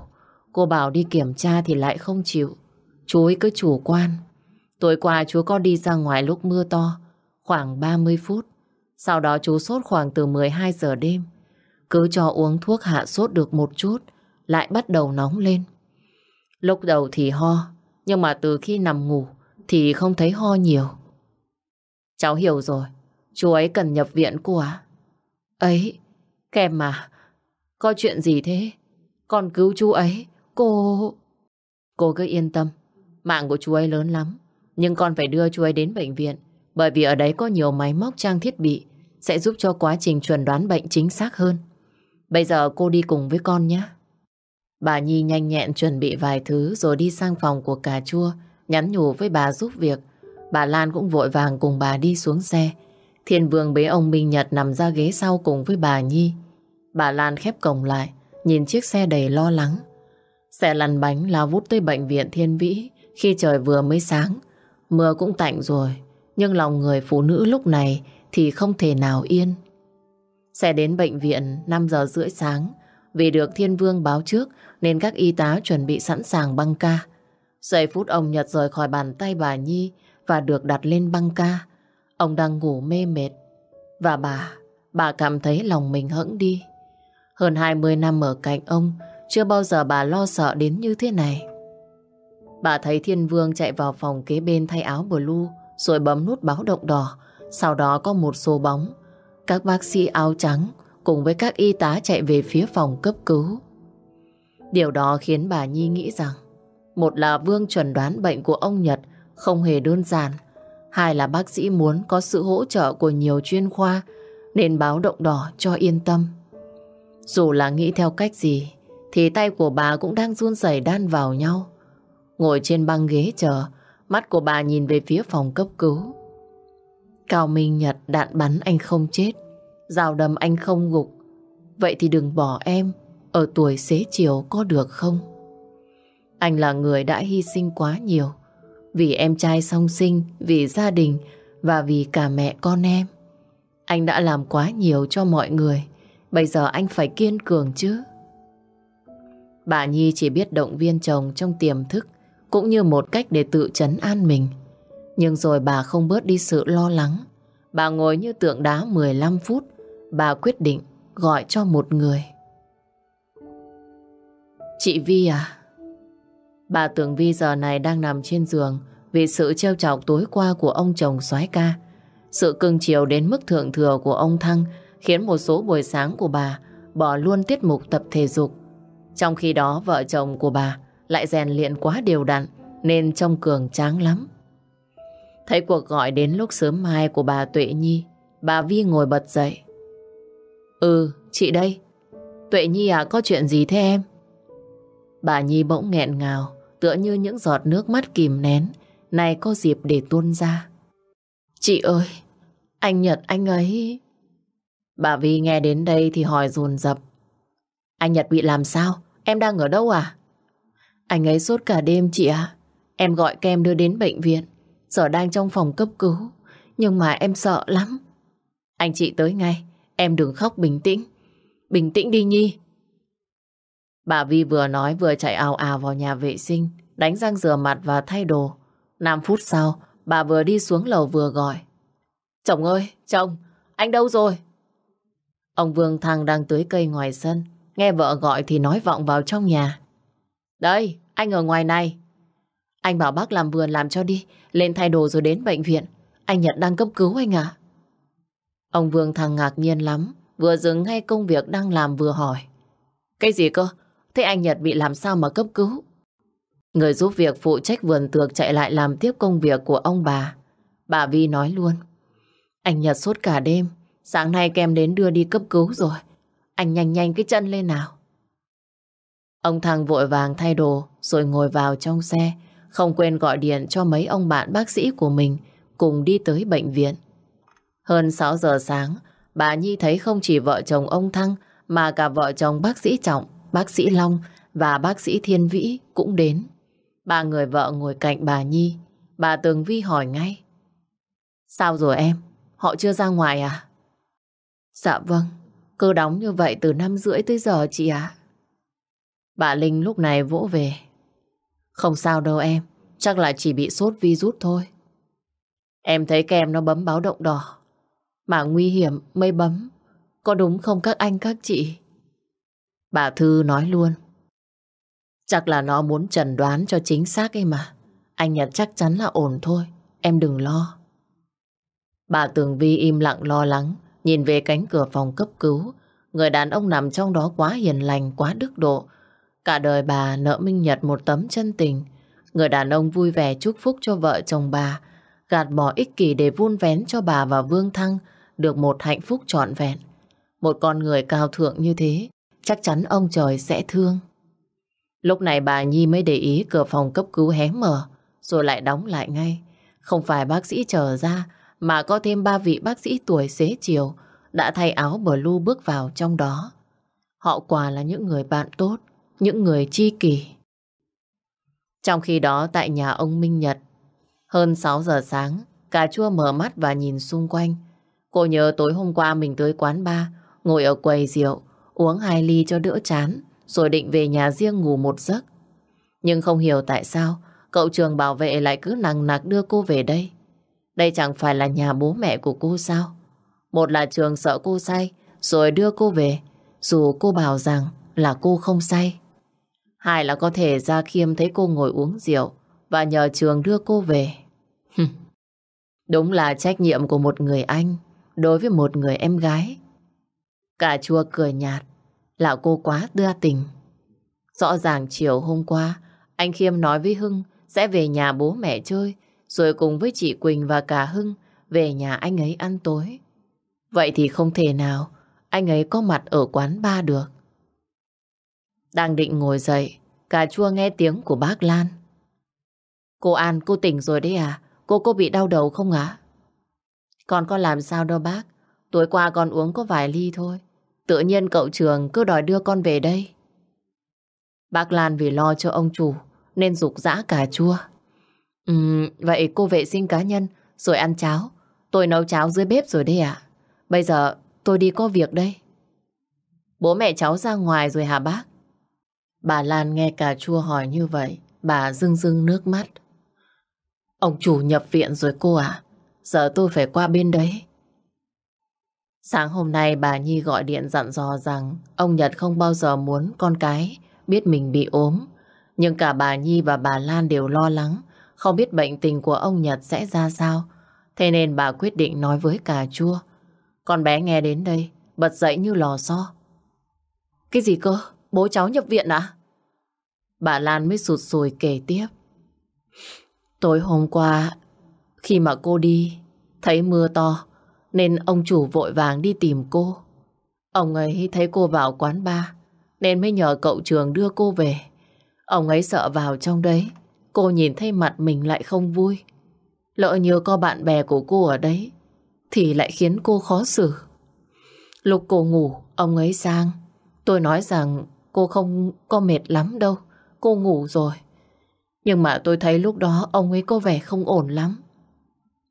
Speaker 1: Cô bảo đi kiểm tra thì lại không chịu. Chú ấy cứ chủ quan. Tối qua chú có đi ra ngoài lúc mưa to, khoảng 30 phút. Sau đó chú sốt khoảng từ 12 giờ đêm. Cứ cho uống thuốc hạ sốt được một chút, lại bắt đầu nóng lên. Lúc đầu thì ho, nhưng mà từ khi nằm ngủ thì không thấy ho nhiều. Cháu hiểu rồi, chú ấy cần nhập viện của, à? Ấy, kèm mà, có chuyện gì thế? Con cứu chú ấy, cô... Cô cứ yên tâm, mạng của chú ấy lớn lắm. Nhưng con phải đưa chú ấy đến bệnh viện, bởi vì ở đấy có nhiều máy móc trang thiết bị, sẽ giúp cho quá trình chuẩn đoán bệnh chính xác hơn. Bây giờ cô đi cùng với con nhé. Bà Nhi nhanh nhẹn chuẩn bị vài thứ rồi đi sang phòng của cà chua, nhắn nhủ với bà giúp việc. Bà Lan cũng vội vàng cùng bà đi xuống xe. Thiên Vương bế ông Minh Nhật nằm ra ghế sau cùng với bà Nhi. Bà Lan khép cổng lại, nhìn chiếc xe đầy lo lắng. Xe lăn bánh lao vút tới bệnh viện Thiên Vĩ khi trời vừa mới sáng. Mưa cũng tạnh rồi, nhưng lòng người phụ nữ lúc này thì không thể nào yên. Xe đến bệnh viện 5 giờ rưỡi sáng. Vì được Thiên Vương báo trước nên các y tá chuẩn bị sẵn sàng băng ca. Giây phút ông Nhật rời khỏi bàn tay bà Nhi và được đặt lên băng ca. Ông đang ngủ mê mệt. Và bà, bà cảm thấy lòng mình hững đi. Hơn 20 năm ở cạnh ông, chưa bao giờ bà lo sợ đến như thế này. Bà thấy Thiên Vương chạy vào phòng kế bên thay áo blue, rồi bấm nút báo động đỏ. Sau đó có một số bóng. Các bác sĩ áo trắng cùng với các y tá chạy về phía phòng cấp cứu. Điều đó khiến bà Nhi nghĩ rằng một là Vương chuẩn đoán bệnh của ông Nhật không hề đơn giản. Hai là bác sĩ muốn có sự hỗ trợ của nhiều chuyên khoa nên báo động đỏ cho yên tâm. Dù là nghĩ theo cách gì, thì tay của bà cũng đang run rẩy đan vào nhau. Ngồi trên băng ghế chờ, mắt của bà nhìn về phía phòng cấp cứu. Cao Minh Nhật đạn bắn anh không chết, rào đầm anh không gục. Vậy thì đừng bỏ em, ở tuổi xế chiều có được không? Anh là người đã hy sinh quá nhiều, vì em trai song sinh, vì gia đình và vì cả mẹ con em. Anh đã làm quá nhiều cho mọi người. Bây giờ anh phải kiên cường chứ. Bà Nhi chỉ biết động viên chồng trong tiềm thức cũng như một cách để tự chấn an mình. Nhưng rồi bà không bớt đi sự lo lắng. Bà ngồi như tượng đá 15 phút. Bà quyết định gọi cho một người. Chị Vi à? Bà tưởng Vi giờ này đang nằm trên giường vì sự trêu chọc tối qua của ông chồng soái ca. Sự cưng chiều đến mức thượng thừa của ông Thăng khiến một số buổi sáng của bà bỏ luôn tiết mục tập thể dục. Trong khi đó vợ chồng của bà lại rèn luyện quá đều đặn nên trông cường tráng lắm. Thấy cuộc gọi đến lúc sớm mai của bà Tuệ Nhi, bà Vi ngồi bật dậy. Ừ, chị đây. Tuệ Nhi à, có chuyện gì thế em? Bà Nhi bỗng nghẹn ngào, tựa như những giọt nước mắt kìm nén, này có dịp để tuôn ra. Chị ơi, anh Nhật anh ấy... Bà Vi nghe đến đây thì hỏi dồn dập Anh Nhật bị làm sao? Em đang ở đâu à? Anh ấy sốt cả đêm chị ạ. À? Em gọi kem đưa đến bệnh viện. Giờ đang trong phòng cấp cứu. Nhưng mà em sợ lắm. Anh chị tới ngay. Em đừng khóc bình tĩnh. Bình tĩnh đi Nhi. Bà Vi vừa nói vừa chạy ào ào vào nhà vệ sinh. Đánh răng rửa mặt và thay đồ. 5 phút sau, bà vừa đi xuống lầu vừa gọi. Chồng ơi, chồng, anh đâu rồi? Ông Vương Thăng đang tưới cây ngoài sân, nghe vợ gọi thì nói vọng vào trong nhà. Đây, anh ở ngoài này. Anh bảo bác làm vườn làm cho đi, lên thay đồ rồi đến bệnh viện. Anh Nhật đang cấp cứu anh ạ. À? Ông Vương Thăng ngạc nhiên lắm, vừa dừng ngay công việc đang làm vừa hỏi. Cái gì cơ? Thế anh Nhật bị làm sao mà cấp cứu? Người giúp việc phụ trách vườn tược chạy lại làm tiếp công việc của ông bà. Bà Vi nói luôn. Anh Nhật suốt cả đêm, Sáng nay kem đến đưa đi cấp cứu rồi. Anh nhanh nhanh cái chân lên nào. Ông Thăng vội vàng thay đồ rồi ngồi vào trong xe, không quên gọi điện cho mấy ông bạn bác sĩ của mình cùng đi tới bệnh viện. Hơn 6 giờ sáng, bà Nhi thấy không chỉ vợ chồng ông Thăng mà cả vợ chồng bác sĩ Trọng, bác sĩ Long và bác sĩ Thiên Vĩ cũng đến. Ba người vợ ngồi cạnh bà Nhi, bà Tường Vi hỏi ngay. Sao rồi em? Họ chưa ra ngoài à? Dạ vâng, cứ đóng như vậy từ năm rưỡi tới giờ chị ạ. Bà Linh lúc này vỗ về. Không sao đâu em, chắc là chỉ bị sốt virus thôi. Em thấy kem nó bấm báo động đỏ. Mà nguy hiểm mới bấm. Có đúng không các anh các chị? Bà Thư nói luôn. Chắc là nó muốn trần đoán cho chính xác ấy mà. Anh Nhật chắc chắn là ổn thôi. Em đừng lo. Bà Tường Vi im lặng lo lắng. Nhìn về cánh cửa phòng cấp cứu, người đàn ông nằm trong đó quá hiền lành, quá đức độ. Cả đời bà nợ Minh Nhật một tấm chân tình. Người đàn ông vui vẻ chúc phúc cho vợ chồng bà, gạt bỏ ích kỷ để vun vén cho bà và Vương Thăng được một hạnh phúc trọn vẹn. Một con người cao thượng như thế, chắc chắn ông trời sẽ thương. Lúc này bà Nhi mới để ý cửa phòng cấp cứu hé mở, rồi lại đóng lại ngay. Không phải bác sĩ chờ ra mà có thêm ba vị bác sĩ tuổi xế chiều đã thay áo blue bước vào trong đó. Họ quả là những người bạn tốt, những người chi kỷ. Trong khi đó tại nhà ông Minh Nhật, hơn 6 giờ sáng, cà chua mở mắt và nhìn xung quanh. Cô nhớ tối hôm qua mình tới quán ba ngồi ở quầy rượu, uống hai ly cho đỡ chán, rồi định về nhà riêng ngủ một giấc. Nhưng không hiểu tại sao, cậu trường bảo vệ lại cứ nằng nặc đưa cô về đây. Đây chẳng phải là nhà bố mẹ của cô sao? Một là trường sợ cô say, rồi đưa cô về, dù cô bảo rằng là cô không say. Hai là có thể Gia Khiêm thấy cô ngồi uống rượu và nhờ trường đưa cô về. Đúng là trách nhiệm của một người anh đối với một người em gái. Cả chua cười nhạt là cô quá đưa tình. Rõ ràng chiều hôm qua, anh Khiêm nói với Hưng sẽ về nhà bố mẹ chơi rồi cùng với chị Quỳnh và cả Hưng về nhà anh ấy ăn tối. Vậy thì không thể nào anh ấy có mặt ở quán ba được. Đang định ngồi dậy, cà chua nghe tiếng của bác Lan. Cô An, cô tỉnh rồi đấy à? Cô có bị đau đầu không ạ? còn Con làm sao đâu bác. Tối qua con uống có vài ly thôi. Tự nhiên cậu trường cứ đòi đưa con về đây. Bác Lan vì lo cho ông chủ nên dục dã cà chua. Ừ, vậy cô vệ sinh cá nhân rồi ăn cháo. Tôi nấu cháo dưới bếp rồi đây ạ. Bây giờ tôi đi có việc đây. Bố mẹ cháu ra ngoài rồi hả bác? Bà Lan nghe cà chua hỏi như vậy, bà rưng rưng nước mắt. Ông chủ nhập viện rồi cô ạ Giờ tôi phải qua bên đấy. Sáng hôm nay bà Nhi gọi điện dặn dò rằng ông Nhật không bao giờ muốn con cái biết mình bị ốm. Nhưng cả bà Nhi và bà Lan đều lo lắng không biết bệnh tình của ông Nhật sẽ ra sao Thế nên bà quyết định nói với cà chua Con bé nghe đến đây Bật dậy như lò xo Cái gì cơ? Bố cháu nhập viện à? Bà Lan mới sụt sùi kể tiếp Tối hôm qua Khi mà cô đi Thấy mưa to Nên ông chủ vội vàng đi tìm cô Ông ấy thấy cô vào quán bar Nên mới nhờ cậu trường đưa cô về Ông ấy sợ vào trong đấy cô nhìn thấy mặt mình lại không vui. Lỡ như có bạn bè của cô ở đấy, thì lại khiến cô khó xử. Lúc cô ngủ, ông ấy sang. Tôi nói rằng cô không có mệt lắm đâu, cô ngủ rồi. Nhưng mà tôi thấy lúc đó ông ấy có vẻ không ổn lắm.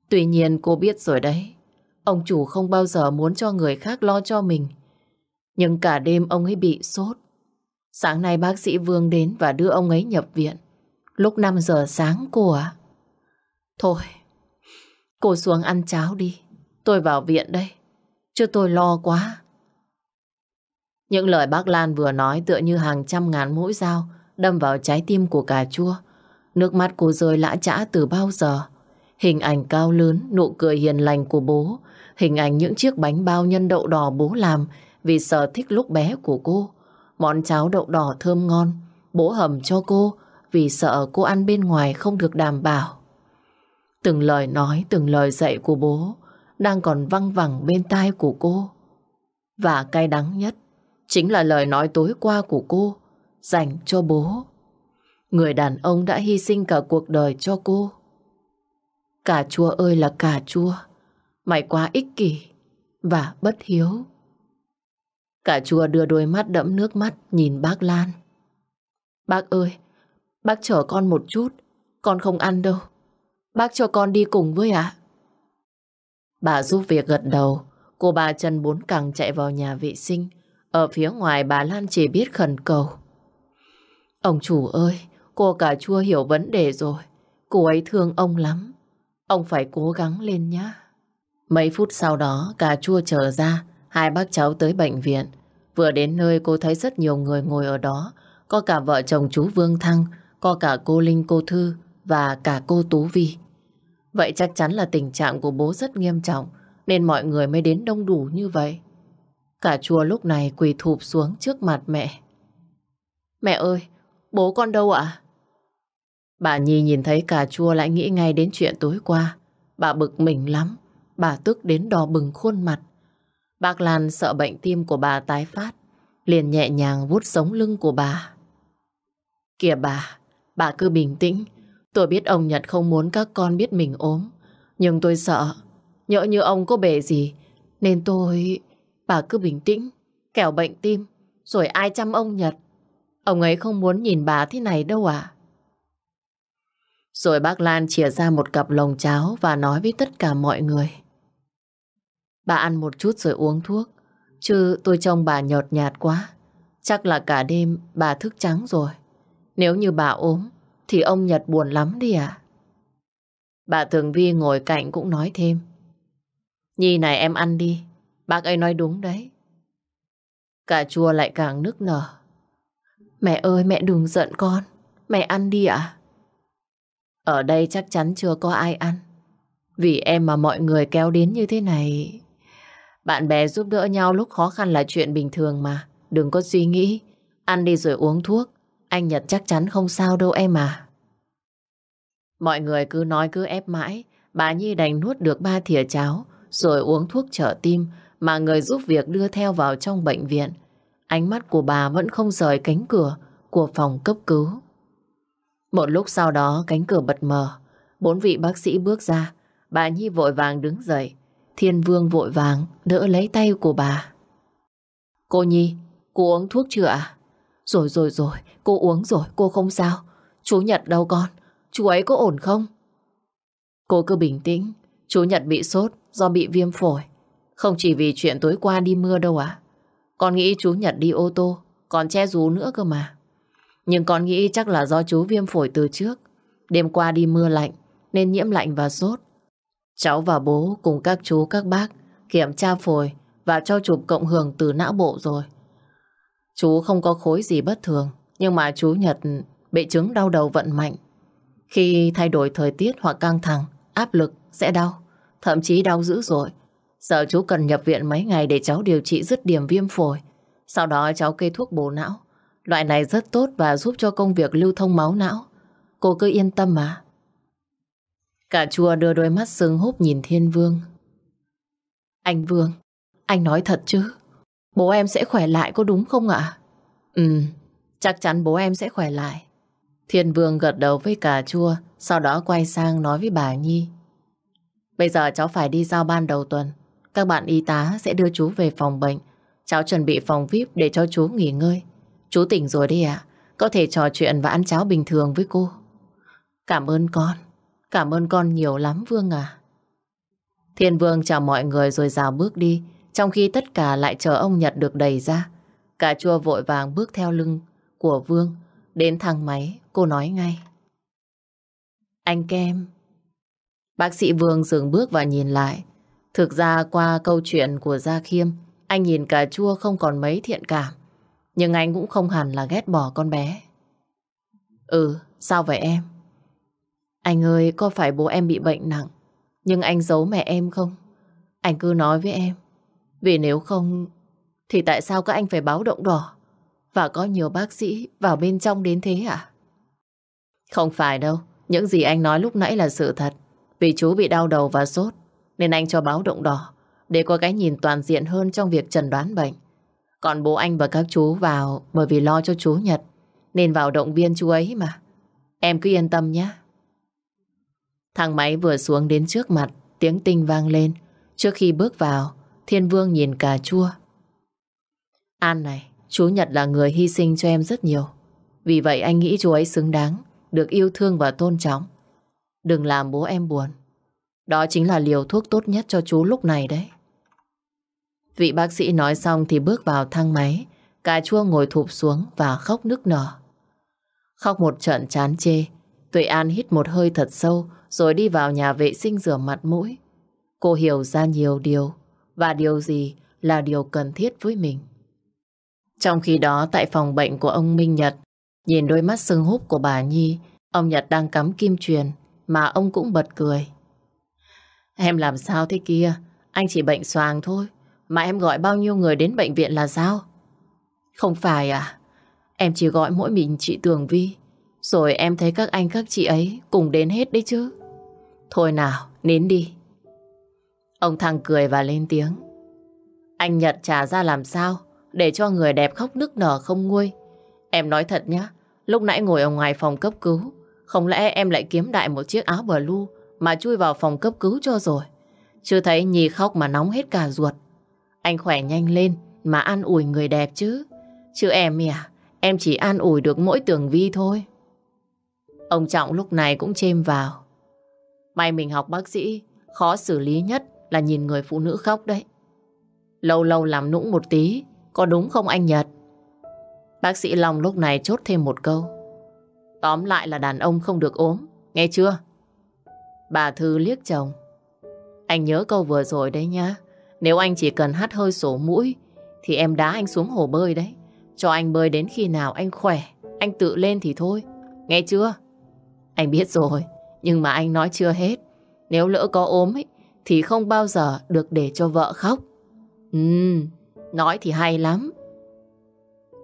Speaker 1: Tuy nhiên cô biết rồi đấy, ông chủ không bao giờ muốn cho người khác lo cho mình. Nhưng cả đêm ông ấy bị sốt. Sáng nay bác sĩ Vương đến và đưa ông ấy nhập viện lúc 5 giờ sáng cô à? Thôi, cô xuống ăn cháo đi, tôi vào viện đây, chứ tôi lo quá. Những lời bác Lan vừa nói tựa như hàng trăm ngàn mũi dao đâm vào trái tim của cà chua. Nước mắt cô rơi lã chã từ bao giờ. Hình ảnh cao lớn, nụ cười hiền lành của bố, hình ảnh những chiếc bánh bao nhân đậu đỏ bố làm vì sở thích lúc bé của cô. Món cháo đậu đỏ thơm ngon, bố hầm cho cô, vì sợ cô ăn bên ngoài không được đảm bảo. Từng lời nói, từng lời dạy của bố đang còn văng vẳng bên tai của cô. Và cay đắng nhất chính là lời nói tối qua của cô dành cho bố. Người đàn ông đã hy sinh cả cuộc đời cho cô. Cà chua ơi là cà chua, mày quá ích kỷ và bất hiếu. Cà chua đưa đôi mắt đẫm nước mắt nhìn bác Lan. Bác ơi, Bác chở con một chút, con không ăn đâu. Bác cho con đi cùng với ạ. Bà giúp việc gật đầu, cô bà chân bốn cẳng chạy vào nhà vệ sinh. Ở phía ngoài bà Lan chỉ biết khẩn cầu. Ông chủ ơi, cô cà chua hiểu vấn đề rồi. Cô ấy thương ông lắm. Ông phải cố gắng lên nhá. Mấy phút sau đó, cà chua trở ra, hai bác cháu tới bệnh viện. Vừa đến nơi cô thấy rất nhiều người ngồi ở đó, có cả vợ chồng chú Vương Thăng, có cả cô Linh cô Thư và cả cô Tú Vi. Vậy chắc chắn là tình trạng của bố rất nghiêm trọng nên mọi người mới đến đông đủ như vậy. Cả chùa lúc này quỳ thụp xuống trước mặt mẹ. Mẹ ơi, bố con đâu ạ? Bà Nhi nhìn thấy cả chua lại nghĩ ngay đến chuyện tối qua. Bà bực mình lắm, bà tức đến đỏ bừng khuôn mặt. Bác Lan sợ bệnh tim của bà tái phát, liền nhẹ nhàng vuốt sống lưng của bà. Kìa bà, Bà cứ bình tĩnh. Tôi biết ông Nhật không muốn các con biết mình ốm. Nhưng tôi sợ. Nhỡ như ông có bể gì. Nên tôi... Bà cứ bình tĩnh. Kẻo bệnh tim. Rồi ai chăm ông Nhật. Ông ấy không muốn nhìn bà thế này đâu à. Rồi bác Lan chia ra một cặp lồng cháo và nói với tất cả mọi người. Bà ăn một chút rồi uống thuốc. Chứ tôi trông bà nhợt nhạt quá. Chắc là cả đêm bà thức trắng rồi. Nếu như bà ốm, thì ông Nhật buồn lắm đi ạ. À? Bà Thường Vi ngồi cạnh cũng nói thêm. Nhi này em ăn đi, bác ấy nói đúng đấy. Cà chua lại càng nức nở. Mẹ ơi mẹ đừng giận con, mẹ ăn đi ạ. Ở đây chắc chắn chưa có ai ăn. Vì em mà mọi người kéo đến như thế này... Bạn bè giúp đỡ nhau lúc khó khăn là chuyện bình thường mà. Đừng có suy nghĩ. Ăn đi rồi uống thuốc. Anh Nhật chắc chắn không sao đâu em à. Mọi người cứ nói cứ ép mãi, bà Nhi đành nuốt được ba thìa cháo, rồi uống thuốc trở tim mà người giúp việc đưa theo vào trong bệnh viện. Ánh mắt của bà vẫn không rời cánh cửa của phòng cấp cứu. Một lúc sau đó cánh cửa bật mở, bốn vị bác sĩ bước ra, bà Nhi vội vàng đứng dậy, Thiên Vương vội vàng đỡ lấy tay của bà. Cô Nhi, cô uống thuốc chưa ạ? Rồi rồi rồi, cô uống rồi, cô không sao. Chú Nhật đâu con? Chú ấy có ổn không? Cô cứ bình tĩnh. Chú Nhật bị sốt do bị viêm phổi. Không chỉ vì chuyện tối qua đi mưa đâu ạ Con nghĩ chú Nhật đi ô tô, còn che rú nữa cơ mà. Nhưng con nghĩ chắc là do chú viêm phổi từ trước. Đêm qua đi mưa lạnh, nên nhiễm lạnh và sốt. Cháu và bố cùng các chú các bác kiểm tra phổi và cho chụp cộng hưởng từ não bộ rồi. Chú không có khối gì bất thường, nhưng mà chú Nhật bị chứng đau đầu vận mạnh. Khi thay đổi thời tiết hoặc căng thẳng, áp lực sẽ đau, thậm chí đau dữ dội. Giờ chú cần nhập viện mấy ngày để cháu điều trị dứt điểm viêm phổi. Sau đó cháu kê thuốc bổ não. Loại này rất tốt và giúp cho công việc lưu thông máu não. Cô cứ yên tâm mà. Cả chùa đưa đôi mắt sưng húp nhìn Thiên Vương. Anh Vương, anh nói thật chứ? Bố em sẽ khỏe lại có đúng không ạ? Ừ, chắc chắn bố em sẽ khỏe lại. Thiên Vương gật đầu với cà chua, sau đó quay sang nói với bà Nhi. Bây giờ cháu phải đi giao ban đầu tuần. Các bạn y tá sẽ đưa chú về phòng bệnh. Cháu chuẩn bị phòng VIP để cho chú nghỉ ngơi. Chú tỉnh rồi đi ạ. Có thể trò chuyện và ăn cháo bình thường với cô. Cảm ơn con. Cảm ơn con nhiều lắm Vương à. Thiên Vương chào mọi người rồi rào bước đi. Trong khi tất cả lại chờ ông Nhật được đẩy ra, cà chua vội vàng bước theo lưng của Vương đến thang máy, cô nói ngay. Anh Kem. Bác sĩ Vương dừng bước và nhìn lại. Thực ra qua câu chuyện của Gia Khiêm, anh nhìn cà chua không còn mấy thiện cảm. Nhưng anh cũng không hẳn là ghét bỏ con bé. Ừ, sao vậy em? Anh ơi, có phải bố em bị bệnh nặng, nhưng anh giấu mẹ em không? Anh cứ nói với em, vì nếu không, thì tại sao các anh phải báo động đỏ? Và có nhiều bác sĩ vào bên trong đến thế à? Không phải đâu, những gì anh nói lúc nãy là sự thật. Vì chú bị đau đầu và sốt, nên anh cho báo động đỏ, để có cái nhìn toàn diện hơn trong việc trần đoán bệnh. Còn bố anh và các chú vào bởi vì lo cho chú Nhật, nên vào động viên chú ấy mà. Em cứ yên tâm nhé. Thằng máy vừa xuống đến trước mặt, tiếng tinh vang lên. Trước khi bước vào, Thiên Vương nhìn cà chua. An này, chú Nhật là người hy sinh cho em rất nhiều. Vì vậy anh nghĩ chú ấy xứng đáng, được yêu thương và tôn trọng. Đừng làm bố em buồn. Đó chính là liều thuốc tốt nhất cho chú lúc này đấy. Vị bác sĩ nói xong thì bước vào thang máy. Cà chua ngồi thụp xuống và khóc nức nở. Khóc một trận chán chê. Tuệ An hít một hơi thật sâu rồi đi vào nhà vệ sinh rửa mặt mũi. Cô hiểu ra nhiều điều và điều gì là điều cần thiết với mình. Trong khi đó tại phòng bệnh của ông Minh Nhật, nhìn đôi mắt sưng húp của bà Nhi, ông Nhật đang cắm kim truyền mà ông cũng bật cười. Em làm sao thế kia, anh chỉ bệnh xoàng thôi, mà em gọi bao nhiêu người đến bệnh viện là sao? Không phải à, em chỉ gọi mỗi mình chị Tường Vi, rồi em thấy các anh các chị ấy cùng đến hết đấy chứ. Thôi nào, nín đi. Ông thằng cười và lên tiếng. Anh Nhật trả ra làm sao để cho người đẹp khóc nức nở không nguôi. Em nói thật nhá, lúc nãy ngồi ở ngoài phòng cấp cứu, không lẽ em lại kiếm đại một chiếc áo blue mà chui vào phòng cấp cứu cho rồi. Chưa thấy nhì khóc mà nóng hết cả ruột. Anh khỏe nhanh lên mà an ủi người đẹp chứ. Chứ em à, em chỉ an ủi được mỗi tường vi thôi. Ông Trọng lúc này cũng chêm vào. May mình học bác sĩ, khó xử lý nhất là nhìn người phụ nữ khóc đấy. Lâu lâu làm nũng một tí, có đúng không anh Nhật? Bác sĩ Long lúc này chốt thêm một câu. Tóm lại là đàn ông không được ốm, nghe chưa? Bà Thư liếc chồng. Anh nhớ câu vừa rồi đấy nhá. Nếu anh chỉ cần hắt hơi sổ mũi, thì em đá anh xuống hồ bơi đấy. Cho anh bơi đến khi nào anh khỏe, anh tự lên thì thôi. Nghe chưa? Anh biết rồi, nhưng mà anh nói chưa hết. Nếu lỡ có ốm ấy, thì không bao giờ được để cho vợ khóc. Ừ, nói thì hay lắm.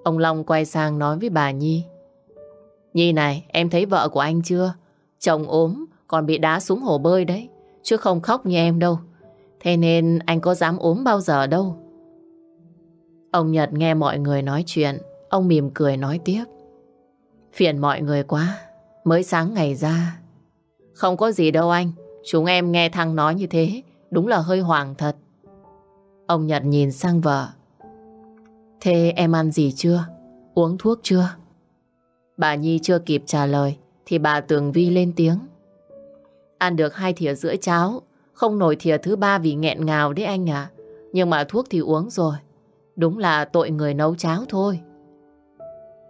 Speaker 1: Ông Long quay sang nói với bà Nhi. Nhi này, em thấy vợ của anh chưa? Chồng ốm, còn bị đá xuống hồ bơi đấy. Chứ không khóc như em đâu. Thế nên anh có dám ốm bao giờ đâu. Ông Nhật nghe mọi người nói chuyện, ông mỉm cười nói tiếp. Phiền mọi người quá, mới sáng ngày ra. Không có gì đâu anh, Chúng em nghe thằng nói như thế, đúng là hơi hoàng thật. Ông Nhật nhìn sang vợ. Thế em ăn gì chưa? Uống thuốc chưa? Bà Nhi chưa kịp trả lời, thì bà Tường Vi lên tiếng. Ăn được hai thìa rưỡi cháo, không nổi thìa thứ ba vì nghẹn ngào đấy anh ạ. Nhưng mà thuốc thì uống rồi. Đúng là tội người nấu cháo thôi.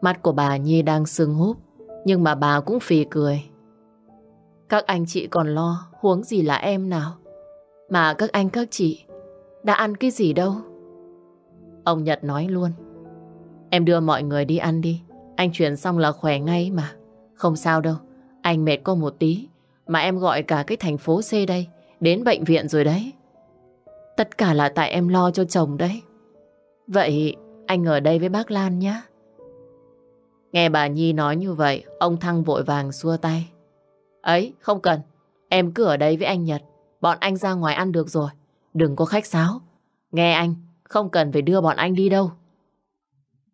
Speaker 1: Mắt của bà Nhi đang sưng húp, nhưng mà bà cũng phì cười. Các anh chị còn lo huống gì là em nào. Mà các anh các chị đã ăn cái gì đâu. Ông Nhật nói luôn. Em đưa mọi người đi ăn đi. Anh chuyển xong là khỏe ngay mà. Không sao đâu. Anh mệt có một tí. Mà em gọi cả cái thành phố C đây. Đến bệnh viện rồi đấy. Tất cả là tại em lo cho chồng đấy. Vậy anh ở đây với bác Lan nhé. Nghe bà Nhi nói như vậy, ông Thăng vội vàng xua tay. Ấy, không cần, Em cứ ở đây với anh Nhật, bọn anh ra ngoài ăn được rồi, đừng có khách sáo. Nghe anh, không cần phải đưa bọn anh đi đâu.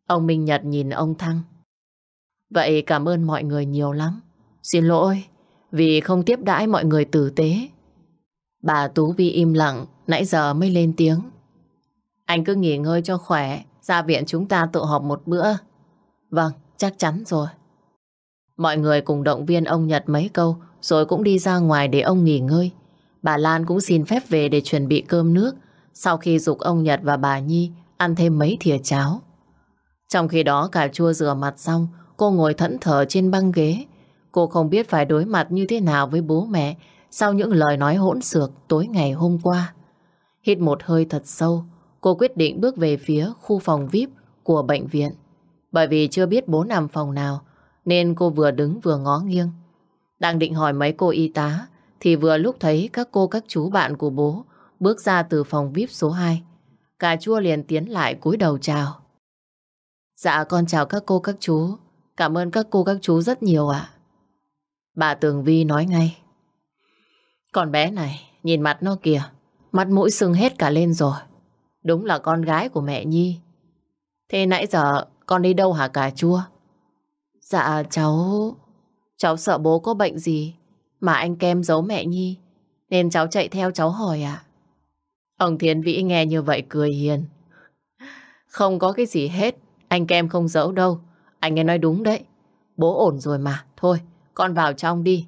Speaker 1: Ông Minh Nhật nhìn ông Thăng. Vậy cảm ơn mọi người nhiều lắm. Xin lỗi vì không tiếp đãi mọi người tử tế. Bà Tú Vi im lặng, nãy giờ mới lên tiếng. Anh cứ nghỉ ngơi cho khỏe, ra viện chúng ta tụ họp một bữa. Vâng, chắc chắn rồi. Mọi người cùng động viên ông Nhật mấy câu rồi cũng đi ra ngoài để ông nghỉ ngơi. Bà Lan cũng xin phép về để chuẩn bị cơm nước, sau khi dục ông Nhật và bà Nhi ăn thêm mấy thìa cháo. Trong khi đó cà chua rửa mặt xong, cô ngồi thẫn thờ trên băng ghế. Cô không biết phải đối mặt như thế nào với bố mẹ sau những lời nói hỗn xược tối ngày hôm qua. Hít một hơi thật sâu, cô quyết định bước về phía khu phòng VIP của bệnh viện. Bởi vì chưa biết bố nằm phòng nào, nên cô vừa đứng vừa ngó nghiêng. Đang định hỏi mấy cô y tá thì vừa lúc thấy các cô các chú bạn của bố bước ra từ phòng VIP số 2. Cà chua liền tiến lại cúi đầu chào. Dạ con chào các cô các chú. Cảm ơn các cô các chú rất nhiều ạ. Bà Tường Vi nói ngay. Con bé này, nhìn mặt nó kìa. Mặt mũi sưng hết cả lên rồi. Đúng là con gái của mẹ Nhi. Thế nãy giờ con đi đâu hả cà chua? Dạ cháu... Cháu sợ bố có bệnh gì mà anh kem giấu mẹ Nhi nên cháu chạy theo cháu hỏi ạ. Ông Thiên Vĩ nghe như vậy cười hiền. Không có cái gì hết, anh kem không giấu đâu. Anh ấy nói đúng đấy. Bố ổn rồi mà, thôi, con vào trong đi.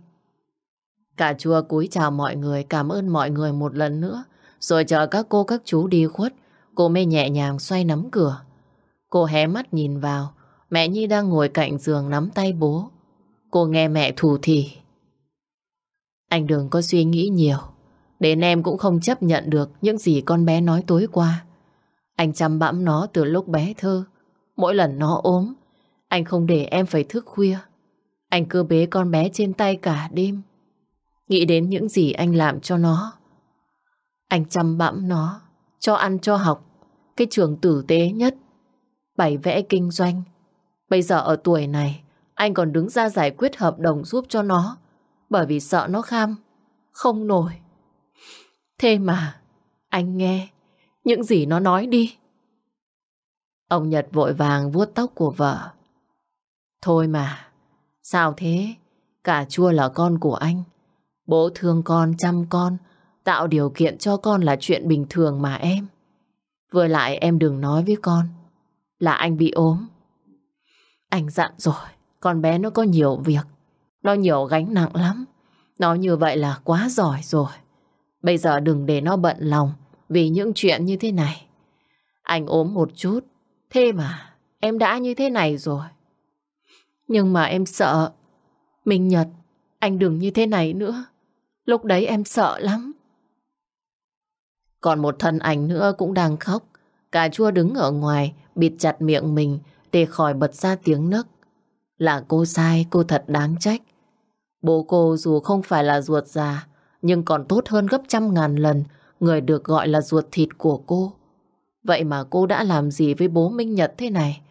Speaker 1: Cả chùa cúi chào mọi người, cảm ơn mọi người một lần nữa. Rồi chờ các cô các chú đi khuất, cô mới nhẹ nhàng xoay nắm cửa. Cô hé mắt nhìn vào, mẹ Nhi đang ngồi cạnh giường nắm tay bố. Cô nghe mẹ thù thì Anh đừng có suy nghĩ nhiều Đến em cũng không chấp nhận được Những gì con bé nói tối qua Anh chăm bẵm nó từ lúc bé thơ Mỗi lần nó ốm Anh không để em phải thức khuya Anh cứ bế con bé trên tay cả đêm Nghĩ đến những gì anh làm cho nó Anh chăm bẵm nó Cho ăn cho học Cái trường tử tế nhất Bày vẽ kinh doanh Bây giờ ở tuổi này anh còn đứng ra giải quyết hợp đồng giúp cho nó Bởi vì sợ nó kham Không nổi Thế mà Anh nghe Những gì nó nói đi Ông Nhật vội vàng vuốt tóc của vợ Thôi mà Sao thế Cả chua là con của anh Bố thương con chăm con Tạo điều kiện cho con là chuyện bình thường mà em Vừa lại em đừng nói với con Là anh bị ốm Anh dặn rồi con bé nó có nhiều việc, nó nhiều gánh nặng lắm. Nó như vậy là quá giỏi rồi. Bây giờ đừng để nó bận lòng vì những chuyện như thế này. Anh ốm một chút, thế mà em đã như thế này rồi. Nhưng mà em sợ. Minh Nhật, anh đừng như thế này nữa. Lúc đấy em sợ lắm. Còn một thân ảnh nữa cũng đang khóc. Cà chua đứng ở ngoài, bịt chặt miệng mình để khỏi bật ra tiếng nấc. Là cô sai, cô thật đáng trách. Bố cô dù không phải là ruột già, nhưng còn tốt hơn gấp trăm ngàn lần người được gọi là ruột thịt của cô. Vậy mà cô đã làm gì với bố Minh Nhật thế này?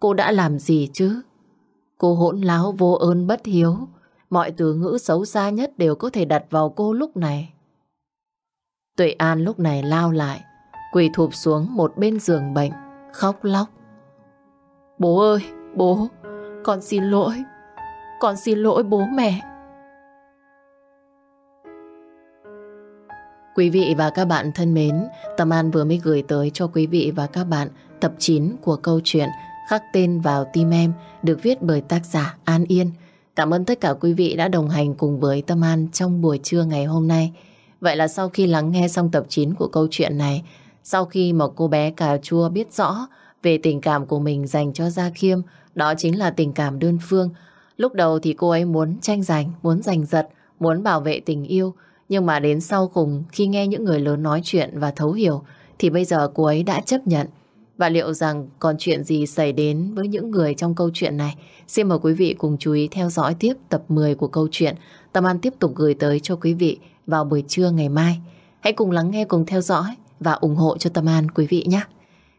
Speaker 1: Cô đã làm gì chứ? Cô hỗn láo vô ơn bất hiếu. Mọi từ ngữ xấu xa nhất đều có thể đặt vào cô lúc này. Tuệ An lúc này lao lại, quỳ thụp xuống một bên giường bệnh, khóc lóc. Bố ơi, bố, con xin lỗi Con xin lỗi bố mẹ Quý vị và các bạn thân mến Tâm An vừa mới gửi tới cho quý vị và các bạn Tập 9 của câu chuyện Khắc tên vào tim em Được viết bởi tác giả An Yên Cảm ơn tất cả quý vị đã đồng hành cùng với Tâm An trong buổi trưa ngày hôm nay. Vậy là sau khi lắng nghe xong tập 9 của câu chuyện này, sau khi mà cô bé cà chua biết rõ về tình cảm của mình dành cho Gia Khiêm đó chính là tình cảm đơn phương. Lúc đầu thì cô ấy muốn tranh giành, muốn giành giật, muốn bảo vệ tình yêu. Nhưng mà đến sau cùng khi nghe những người lớn nói chuyện và thấu hiểu thì bây giờ cô ấy đã chấp nhận. Và liệu rằng còn chuyện gì xảy đến với những người trong câu chuyện này? Xin mời quý vị cùng chú ý theo dõi tiếp tập 10 của câu chuyện. Tâm An tiếp tục gửi tới cho quý vị vào buổi trưa ngày mai. Hãy cùng lắng nghe, cùng theo dõi và ủng hộ cho Tâm An quý vị nhé.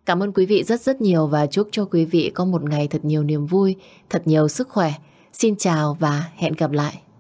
Speaker 1: Cảm ơn quý vị rất rất nhiều và chúc cho quý vị có một ngày thật nhiều niềm vui, thật nhiều sức khỏe. Xin chào và hẹn gặp lại.